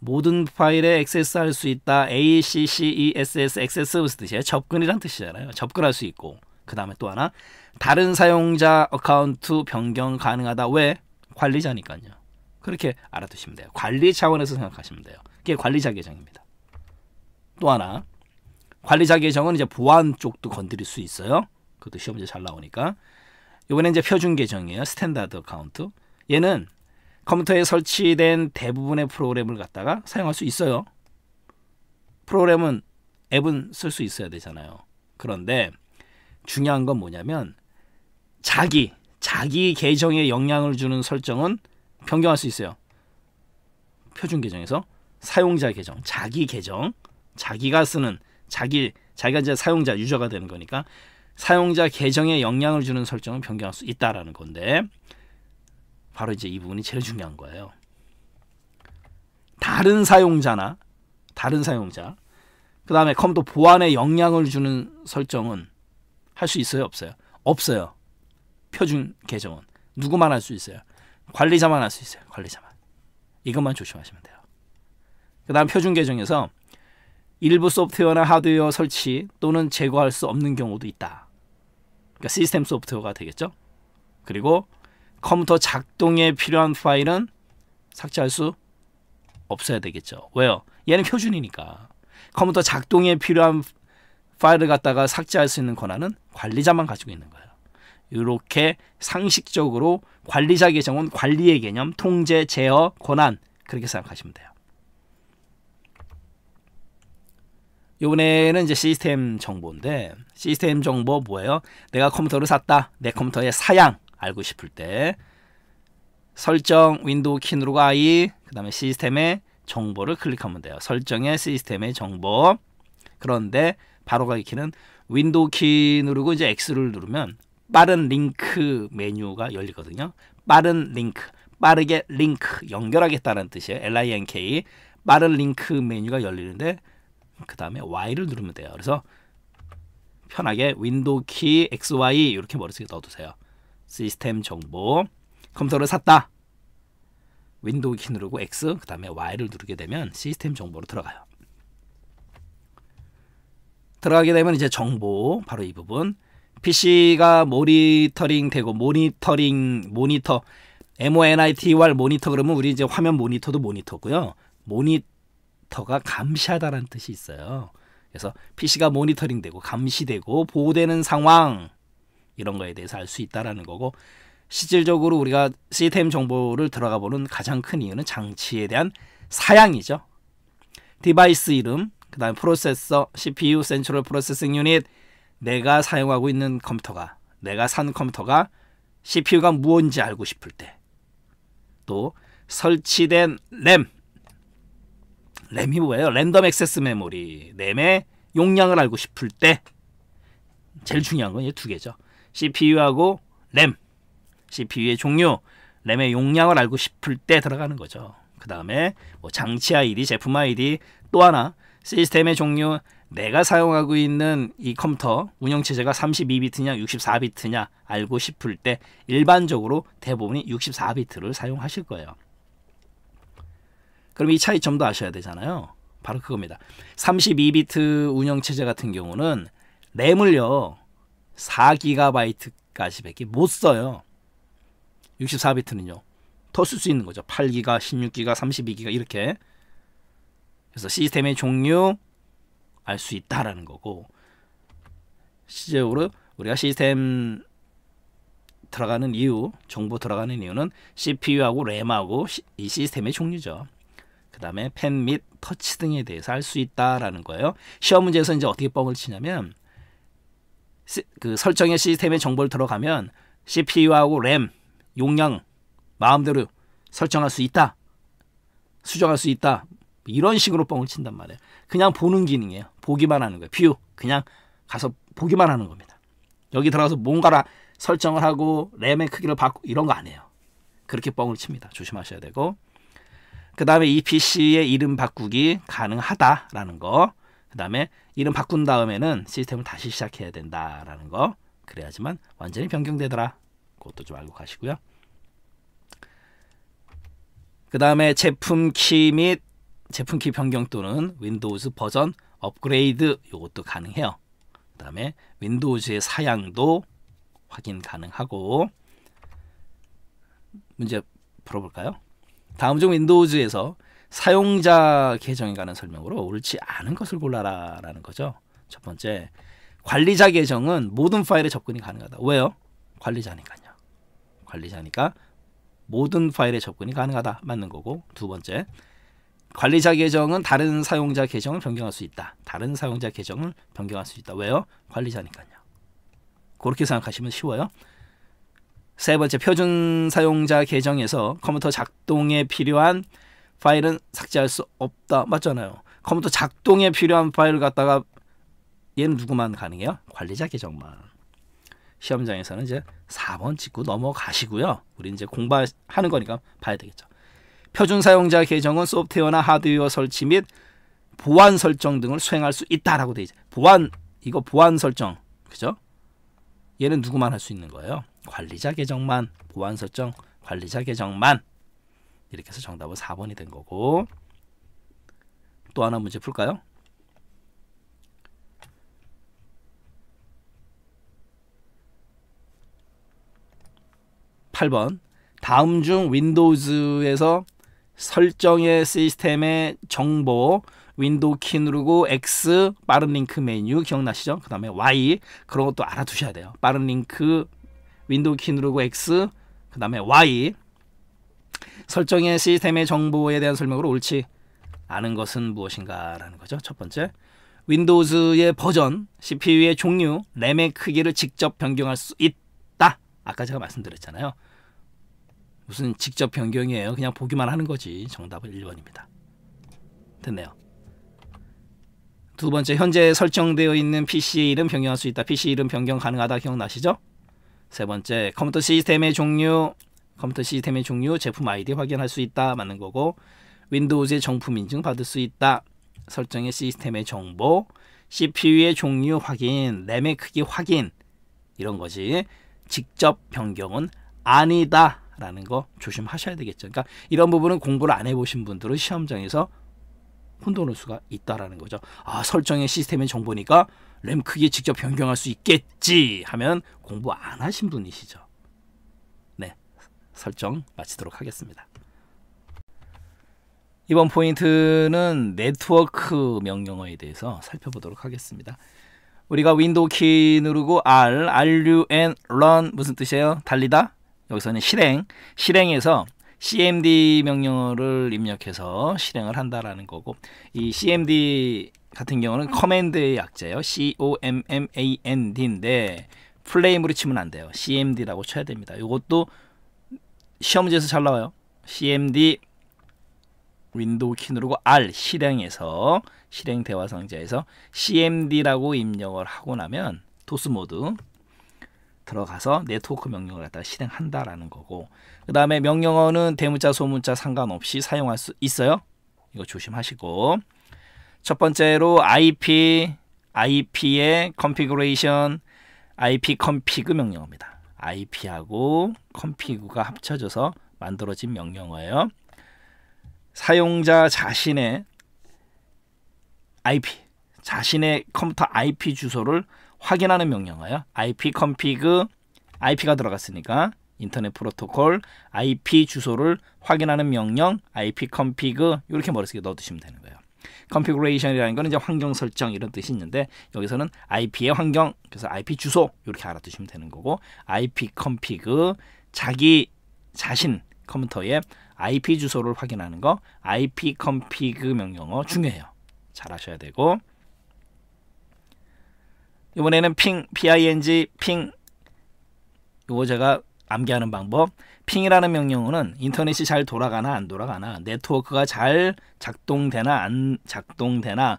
모든 파일에 액세스할 수 있다. ACCESS 액세스 무슨 뜻이에요? 접근이란 뜻이잖아요. 접근할 수 있고 그 다음에 또 하나 다른 사용자 어카운트 변경 가능하다. 왜? 관리자니까요. 그렇게 알아두시면 돼요. 관리 차원에서 생각하시면 돼요. 그게 관리자 계정입니다. 또 하나 관리자 계정은 이제 보안 쪽도 건드릴 수 있어요. 그것도 시험제 문잘 나오니까 이번에 이제 표준 계정이에요. 스탠다드 어카운트. 얘는 컴퓨터에 설치된 대부분의 프로그램을 갖다가 사용할 수 있어요. 프로그램은 앱은 쓸 수 있어야 되잖아요. 그런데 중요한 건 뭐냐면 자기 자기 계정에 영향을 주는 설정은 변경할 수 있어요. 표준 계정에서 사용자 계정, 자기 계정, 자기가 쓰는 자기 자기가 이제 사용자 유저가 되는 거니까 사용자 계정에 영향을 주는 설정은 변경할 수 있다라는 건데 바로 이제 이 부분이 제일 중요한 거예요. 다른 사용자나 다른 사용자 그 다음에 컴퓨터 보안에 영향을 주는 설정은 할 수 있어요 없어요? 없어요. 표준 계정은 누구만 할 수 있어요? 관리자만 할 수 있어요. 관리자만. 이것만 조심하시면 돼요. 그 다음 표준 계정에서 일부 소프트웨어나 하드웨어 설치 또는 제거할 수 없는 경우도 있다. 그러니까 시스템 소프트웨어가 되겠죠. 그리고 컴퓨터 작동에 필요한 파일은 삭제할 수 없어야 되겠죠. 왜요? 얘는 표준이니까. 컴퓨터 작동에 필요한 파일을 갖다가 삭제할 수 있는 권한은 관리자만 가지고 있는 거예요. 이렇게 상식적으로 관리자 계정은 관리의 개념, 통제, 제어, 권한 그렇게 생각하시면 돼요. 요번에는 이제 시스템 정보인데 시스템 정보 뭐예요? 내가 컴퓨터를 샀다. 내 컴퓨터의 사양 알고 싶을 때 설정 윈도우 키 누르고 I 그 다음에 시스템의 정보를 클릭하면 돼요. 설정의 시스템의 정보 그런데 바로가기 키는 윈도우 키 누르고 이제 X를 누르면 빠른 링크 메뉴가 열리거든요. 빠른 링크, 빠르게 링크, 연결하겠다는 뜻이에요. L-I-N-K, 빠른 링크 메뉴가 열리는데 그 다음에 Y를 누르면 돼요. 그래서 편하게 윈도우 키 XY 이렇게 머릿속에 넣어두세요. 시스템 정보 컴퓨터를 샀다. 윈도우 키 누르고 X 그 다음에 Y를 누르게 되면 시스템 정보로 들어가요. 들어가게 되면 이제 정보 바로 이 부분 PC가 모니터링 되고 모니터링 모니터 MONITR 모니터 그러면 우리 이제 화면 모니터도 모니터고요. 모니터가 감시하다라는 뜻이 있어요. 그래서 PC가 모니터링 되고 감시되고 보호되는 상황 이런 거에 대해서 알 수 있다라는 거고 실질적으로 우리가 시스템 정보를 들어가 보는 가장 큰 이유는 장치에 대한 사양이죠. 디바이스 이름, 그다음에 프로세서, CPU, 센트럴 프로세싱 유닛, 내가 사용하고 있는 컴퓨터가, 내가 산 컴퓨터가 CPU가 무언지 알고 싶을 때, 또 설치된 램, 램이 뭐예요? 랜덤 액세스 메모리, 램의 용량을 알고 싶을 때, 제일 중요한 건 이 두 개죠. CPU하고 램, CPU의 종류, 램의 용량을 알고 싶을 때 들어가는 거죠. 그 다음에 뭐 장치 아이디, 제품 아이디, 또 하나 시스템의 종류, 내가 사용하고 있는 이 컴퓨터 운영체제가 32비트냐 64비트냐 알고 싶을 때 일반적으로 대부분이 64비트를 사용하실 거예요. 그럼 이 차이점도 아셔야 되잖아요. 바로 그겁니다. 32비트 운영체제 같은 경우는 램을요. 4기가바이트까지밖에 못 써요. 64비트는요. 더 쓸 수 있는 거죠. 8기가, 16기가, 32기가 이렇게. 그래서 시스템의 종류 알 수 있다라는 거고 실제로 우리가 시스템 들어가는 이유, 정보 들어가는 이유는 CPU하고 램하고 시, 이 시스템의 종류죠. 그 다음에 펜 및 터치 등에 대해서 알 수 있다라는 거예요. 시험 문제에서 이제 어떻게 뻥을 치냐면 그 설정의 시스템의 정보를 들어가면 CPU하고 램, 용량 마음대로 설정할 수 있다. 수정할 수 있다. 이런 식으로 뻥을 친단 말이에요. 그냥 보는 기능이에요. 보기만 하는 거예요. 뷰. 그냥 가서 보기만 하는 겁니다. 여기 들어가서 뭔가를 설정을 하고 램의 크기를 바꾸 이런 거 아니에요. 그렇게 뻥을 칩니다. 조심하셔야 되고. 그 다음에 이 PC의 이름 바꾸기 가능하다라는 거. 그다음에 이름 바꾼 다음에는 시스템을 다시 시작해야 된다라는 거. 그래야지만 완전히 변경되더라. 그것도 좀 알고 가시고요. 그다음에 제품 키 및 제품 키 변경 또는 윈도우즈 버전 업그레이드 이것도 가능해요. 그다음에 윈도우즈의 사양도 확인 가능하고 문제 풀어볼까요? 다음 중 윈도우즈에서 사용자 계정에 관한 설명으로 옳지 않은 것을 골라라라는 거죠. 첫 번째, 관리자 계정은 모든 파일에 접근이 가능하다. 왜요? 관리자니까요. 관리자니까 모든 파일에 접근이 가능하다. 맞는 거고. 두 번째, 관리자 계정은 다른 사용자 계정을 변경할 수 있다. 다른 사용자 계정을 변경할 수 있다. 왜요? 관리자니까요. 그렇게 생각하시면 쉬워요. 세 번째, 표준 사용자 계정에서 컴퓨터 작동에 필요한 파일은 삭제할 수 없다. 맞잖아요. 컴퓨터 작동에 필요한 파일을 갖다가 얘는 누구만 가능해요? 관리자 계정만. 시험장에서는 이제 4번 찍고 넘어가시고요. 우리 이제 공부하는 거니까 봐야 되겠죠. 표준 사용자 계정은 소프트웨어나 하드웨어 설치 및 보안 설정 등을 수행할 수 있다라고 돼 있죠. 보안 이거 보안 설정 그죠? 얘는 누구만 할 수 있는 거예요? 관리자 계정만 보안 설정 관리자 계정만 이렇게 해서 정답은 4번이 된 거고 또 하나 문제 풀까요? 8번 다음 중 윈도우즈에서 설정의 시스템의 정보 윈도우 키 누르고 X 빠른 링크 메뉴 기억나시죠? 그 다음에 Y 그런 것도 알아두셔야 돼요. 빠른 링크 윈도우 키 누르고 X 그 다음에 Y 설정의 시스템의 정보에 대한 설명으로 옳지 않은 것은 무엇인가라는 거죠. 첫 번째, 윈도우즈의 버전, CPU의 종류, 램의 크기를 직접 변경할 수 있다. 아까 제가 말씀드렸잖아요. 무슨 직접 변경이에요. 그냥 보기만 하는 거지. 정답은 1번입니다. 됐네요. 두 번째, 현재 설정되어 있는 PC의 이름 변경할 수 있다. PC 이름 변경 가능하다. 기억나시죠? 세 번째, 컴퓨터 시스템의 종류, 컴퓨터 시스템의 종류, 제품 아이디 확인할 수 있다. 맞는 거고 윈도우즈의 정품 인증 받을 수 있다. 설정의 시스템의 정보, CPU의 종류 확인, 램의 크기 확인 이런 거지. 직접 변경은 아니다. 라는 거 조심하셔야 되겠죠. 그러니까 이런 부분은 공부를 안 해보신 분들은 시험장에서 혼돈할 수가 있다라는 거죠. 아 설정의 시스템의 정보니까 램 크기 직접 변경할 수 있겠지 하면 공부 안 하신 분이시죠. 설정 마치도록 하겠습니다. 이번 포인트는 네트워크 명령어에 대해서 살펴보도록 하겠습니다. 우리가 윈도우 키 누르고 R, RUN, run 무슨 뜻이에요? 달리다? 여기서는 실행, 실행에서 CMD 명령어를 입력해서 실행을 한다라는 거고 이 CMD 같은 경우는 커맨드의 약자예요. COMMAND인데 플레임으로 치면 안 돼요. CMD라고 쳐야 됩니다. 이것도 시험 문제에서 잘 나와요. CMD 윈도우 키 누르고 R 실행에서 실행 대화 상자에서 CMD라고 입력을 하고 나면 도스 모드 들어가서 네트워크 명령을 갖다 실행한다라는 거고 그 다음에 명령어는 대문자 소문자 상관없이 사용할 수 있어요. 이거 조심하시고 첫 번째로 IP, IP의 컨피그레이션, IP 컨피그 명령어입니다. IP하고 컴피그가 합쳐져서 만들어진 명령어예요. 사용자 자신의 IP, 자신의 컴퓨터 IP 주소를 확인하는 명령어예요. IP 컴피그, IP가 들어갔으니까 인터넷 프로토콜 IP 주소를 확인하는 명령 IP 컴피그 이렇게 머릿속에 넣어두시면 되는 거예요. 컨피그레이션이라는 거는 이제 환경 설정 이런 뜻이 있는데 여기서는 IP의 환경 그래서 IP 주소 이렇게 알아두시면 되는 거고 IP 컴피그 자기 자신 컴퓨터의 IP 주소를 확인하는 거 IP 컴피그 명령어 중요해요. 잘 하셔야 되고 이번에는 핑 ping 핑 이거 제가 암기하는 방법 핑이라는 명령어는 인터넷이 잘 돌아가나 안 돌아가나 네트워크가 잘 작동되나 안 작동되나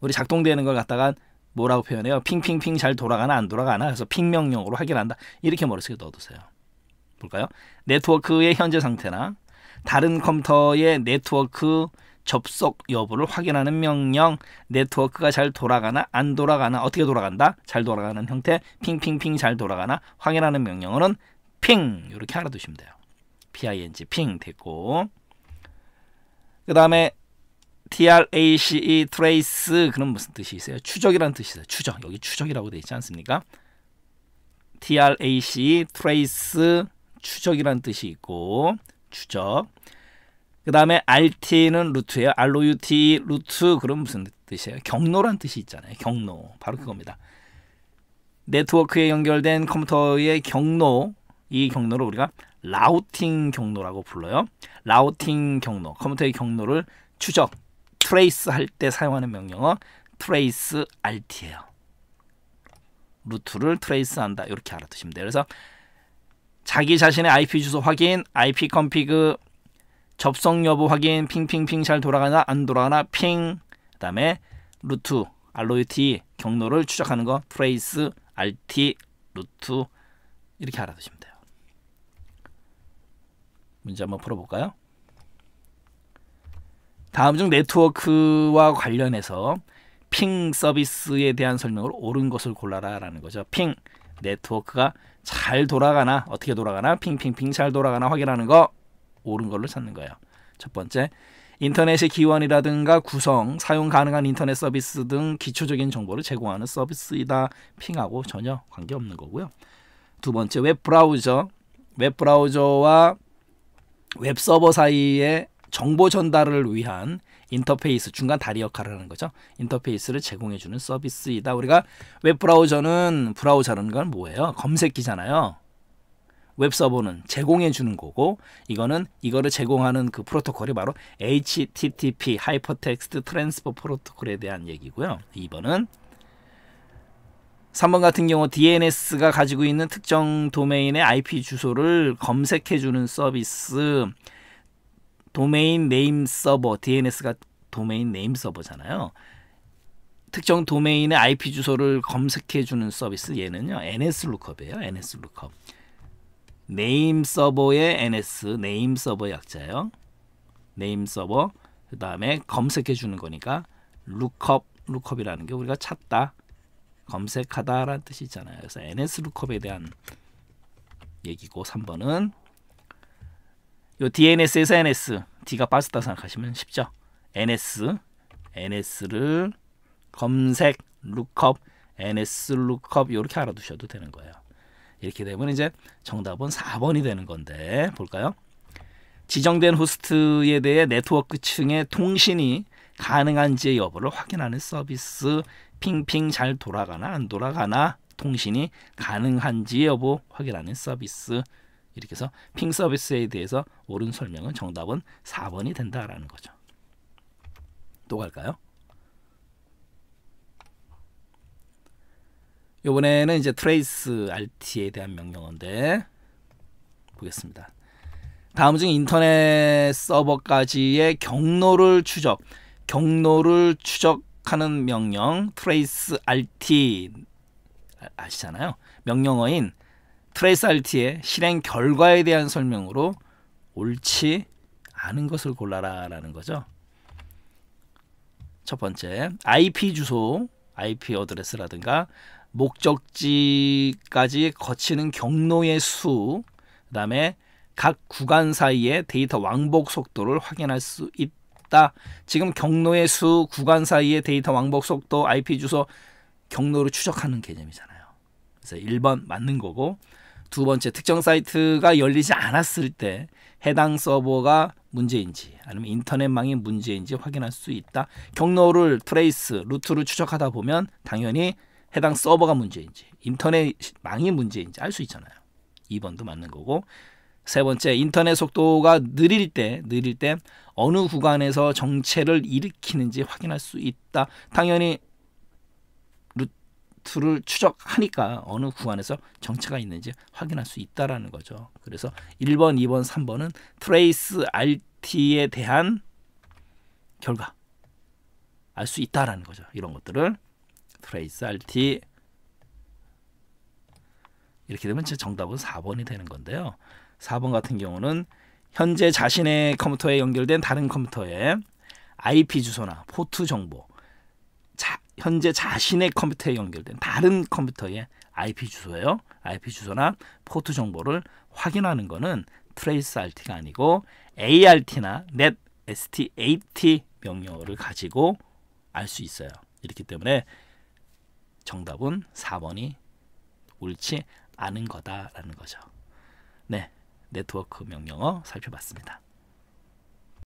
우리 작동되는 걸 갖다가 뭐라고 표현해요? 핑핑핑 잘 돌아가나 안 돌아가나 그래서 핑 명령으로 확인한다 이렇게 머릿속에 넣어두세요 볼까요? 네트워크의 현재 상태나 다른 컴퓨터의 네트워크 접속 여부를 확인하는 명령 네트워크가 잘 돌아가나 안 돌아가나 어떻게 돌아간다 잘 돌아가는 형태 핑핑핑 잘 돌아가나 확인하는 명령어는 핑 이렇게 하나 두시면 돼요. ping 핑 됐고 그 다음에 e trace trace 그런 무슨 뜻이 있어요? 추적이라는 뜻이 있어요. 추적 여기 추적이라고 돼 있지 않습니까? trace trace 추적이라는 뜻이 있고 추적 그 다음에 rt는 루트예요. rout 루트 그런 무슨 뜻이에요? 경로란 뜻이 있잖아요. 경로 바로 그겁니다. 네트워크에 연결된 컴퓨터의 경로 이 경로를 우리가 라우팅 경로라고 불러요. 라우팅 경로, 컴퓨터의 경로를 추적, 트레이스 할 때 사용하는 명령어 트레이스 alt예요. 루트를 트레이스한다 이렇게 알아두시면 돼요. 그래서 자기 자신의 IP 주소 확인, IP 컴피그 접속 여부 확인, 핑핑핑 잘 돌아가나 안 돌아가나 핑, 그다음에 루트 ROUT 경로를 추적하는 거 트레이스 RT 루트 이렇게 알아두시면 돼요. 문제 한번 풀어볼까요? 다음 중 네트워크와 관련해서 핑 서비스에 대한 설명을 옳은 것을 골라라 라는 거죠. 핑 네트워크가 잘 돌아가나 어떻게 돌아가나 핑핑핑 잘 돌아가나 확인하는 거 옳은 걸로 찾는 거예요. 첫 번째 인터넷의 기원이라든가 구성, 사용 가능한 인터넷 서비스 등 기초적인 정보를 제공하는 서비스이다. 핑하고 전혀 관계없는 거고요. 두 번째 웹 브라우저 웹 브라우저와 웹 서버 사이에 정보 전달을 위한 인터페이스 중간 다리 역할을 하는 거죠. 인터페이스를 제공해 주는 서비스이다. 우리가 웹 브라우저는 브라우저라는 건 뭐예요? 검색기잖아요. 웹 서버는 제공해 주는 거고 이거는 이거를 제공하는 그 프로토콜이 바로 HTTP 하이퍼텍스트 트랜스퍼 프로토콜에 대한 얘기고요. 2번은 3번 같은 경우 DNS가 가지고 있는 특정 도메인의 IP 주소를 검색해 주는 서비스 도메인 네임 서버 DNS가 도메인 네임 서버잖아요. 특정 도메인의 IP 주소를 검색해 주는 서비스 얘는요. NS l o o k u p 이에요 NS l o o k u p 네임 서버의 NS 네임 서버 약자예요. 네임 서버 그다음에 검색해 주는 거니까 룩업 룩업이라는 게 우리가 찾다 검색하다라는 뜻이잖아요. 그래서 n s l o 에 대한 얘기고 3번은 요 DNS에서 NS, D가 빠졌다 생각하시면 쉽죠. NS, NS를 검색, l o NS l o 이렇게 알아두셔도 되는 거예요. 이렇게 되면 이제 정답은 4번이 되는 건데 볼까요? 지정된 호스트에 대해 네트워크 층의 통신이 가능한지 여부를 확인하는 서비스 핑핑 잘 돌아가나 안 돌아가나 통신이 가능한지 여부 확인하는 서비스 이렇게 해서 핑 서비스에 대해서 옳은 설명은 정답은 4번이 된다라는 거죠. 또 갈까요? 이번에는 이제 트레이스 RT에 대한 명령어인데 보겠습니다. 다음 중 인터넷 서버까지의 경로를 추적. 경로를 추적하는 명령 트레이스 RT 아, 아시잖아요. 명령어인 트레이스 RT의 실행 결과에 대한 설명으로 옳지 않은 것을 골라라라는 거죠. 첫 번째, IP 주소, IP 어드레스라든가 목적지까지 거치는 경로의 수, 그다음에 각 구간 사이의 데이터 왕복 속도를 확인할 수 있다. 없다. 지금 경로의 수, 구간 사이의 데이터 왕복 속도, IP 주소, 경로를 추적하는 개념이잖아요. 그래서 1번 맞는 거고 두 번째 특정 사이트가 열리지 않았을 때 해당 서버가 문제인지 아니면 인터넷망이 문제인지 확인할 수 있다. 경로를 트레이스, 루트를 추적하다 보면 당연히 해당 서버가 문제인지 인터넷망이 문제인지 알 수 있잖아요. 2번도 맞는 거고 세 번째, 인터넷 속도가 느릴 때, 느릴 때 어느 구간에서 정체를 일으키는지 확인할 수 있다. 당연히 루트를 추적하니까 어느 구간에서 정체가 있는지 확인할 수 있다라는 거죠. 그래서 1번, 2번, 3번은 트레이스 RT에 대한 결과 알 수 있다라는 거죠. 이런 것들을 트레이스 RT 이렇게 되면 정답은 4번이 되는 건데요. 4번 같은 경우는 현재 자신의 컴퓨터에 연결된 다른 컴퓨터에 IP 주소나 포트 정보, 자, 현재 자신의 컴퓨터에 연결된 다른 컴퓨터의 IP 주소예요. IP 주소나 포트 정보를 확인하는 것은 트레이스 RT가 아니고 ART나 net stat 명령어를 가지고 알 수 있어요. 이렇기 때문에 정답은 4번이 옳지 않은 거다라는 거죠. 네. 네트워크 명령어 살펴봤습니다.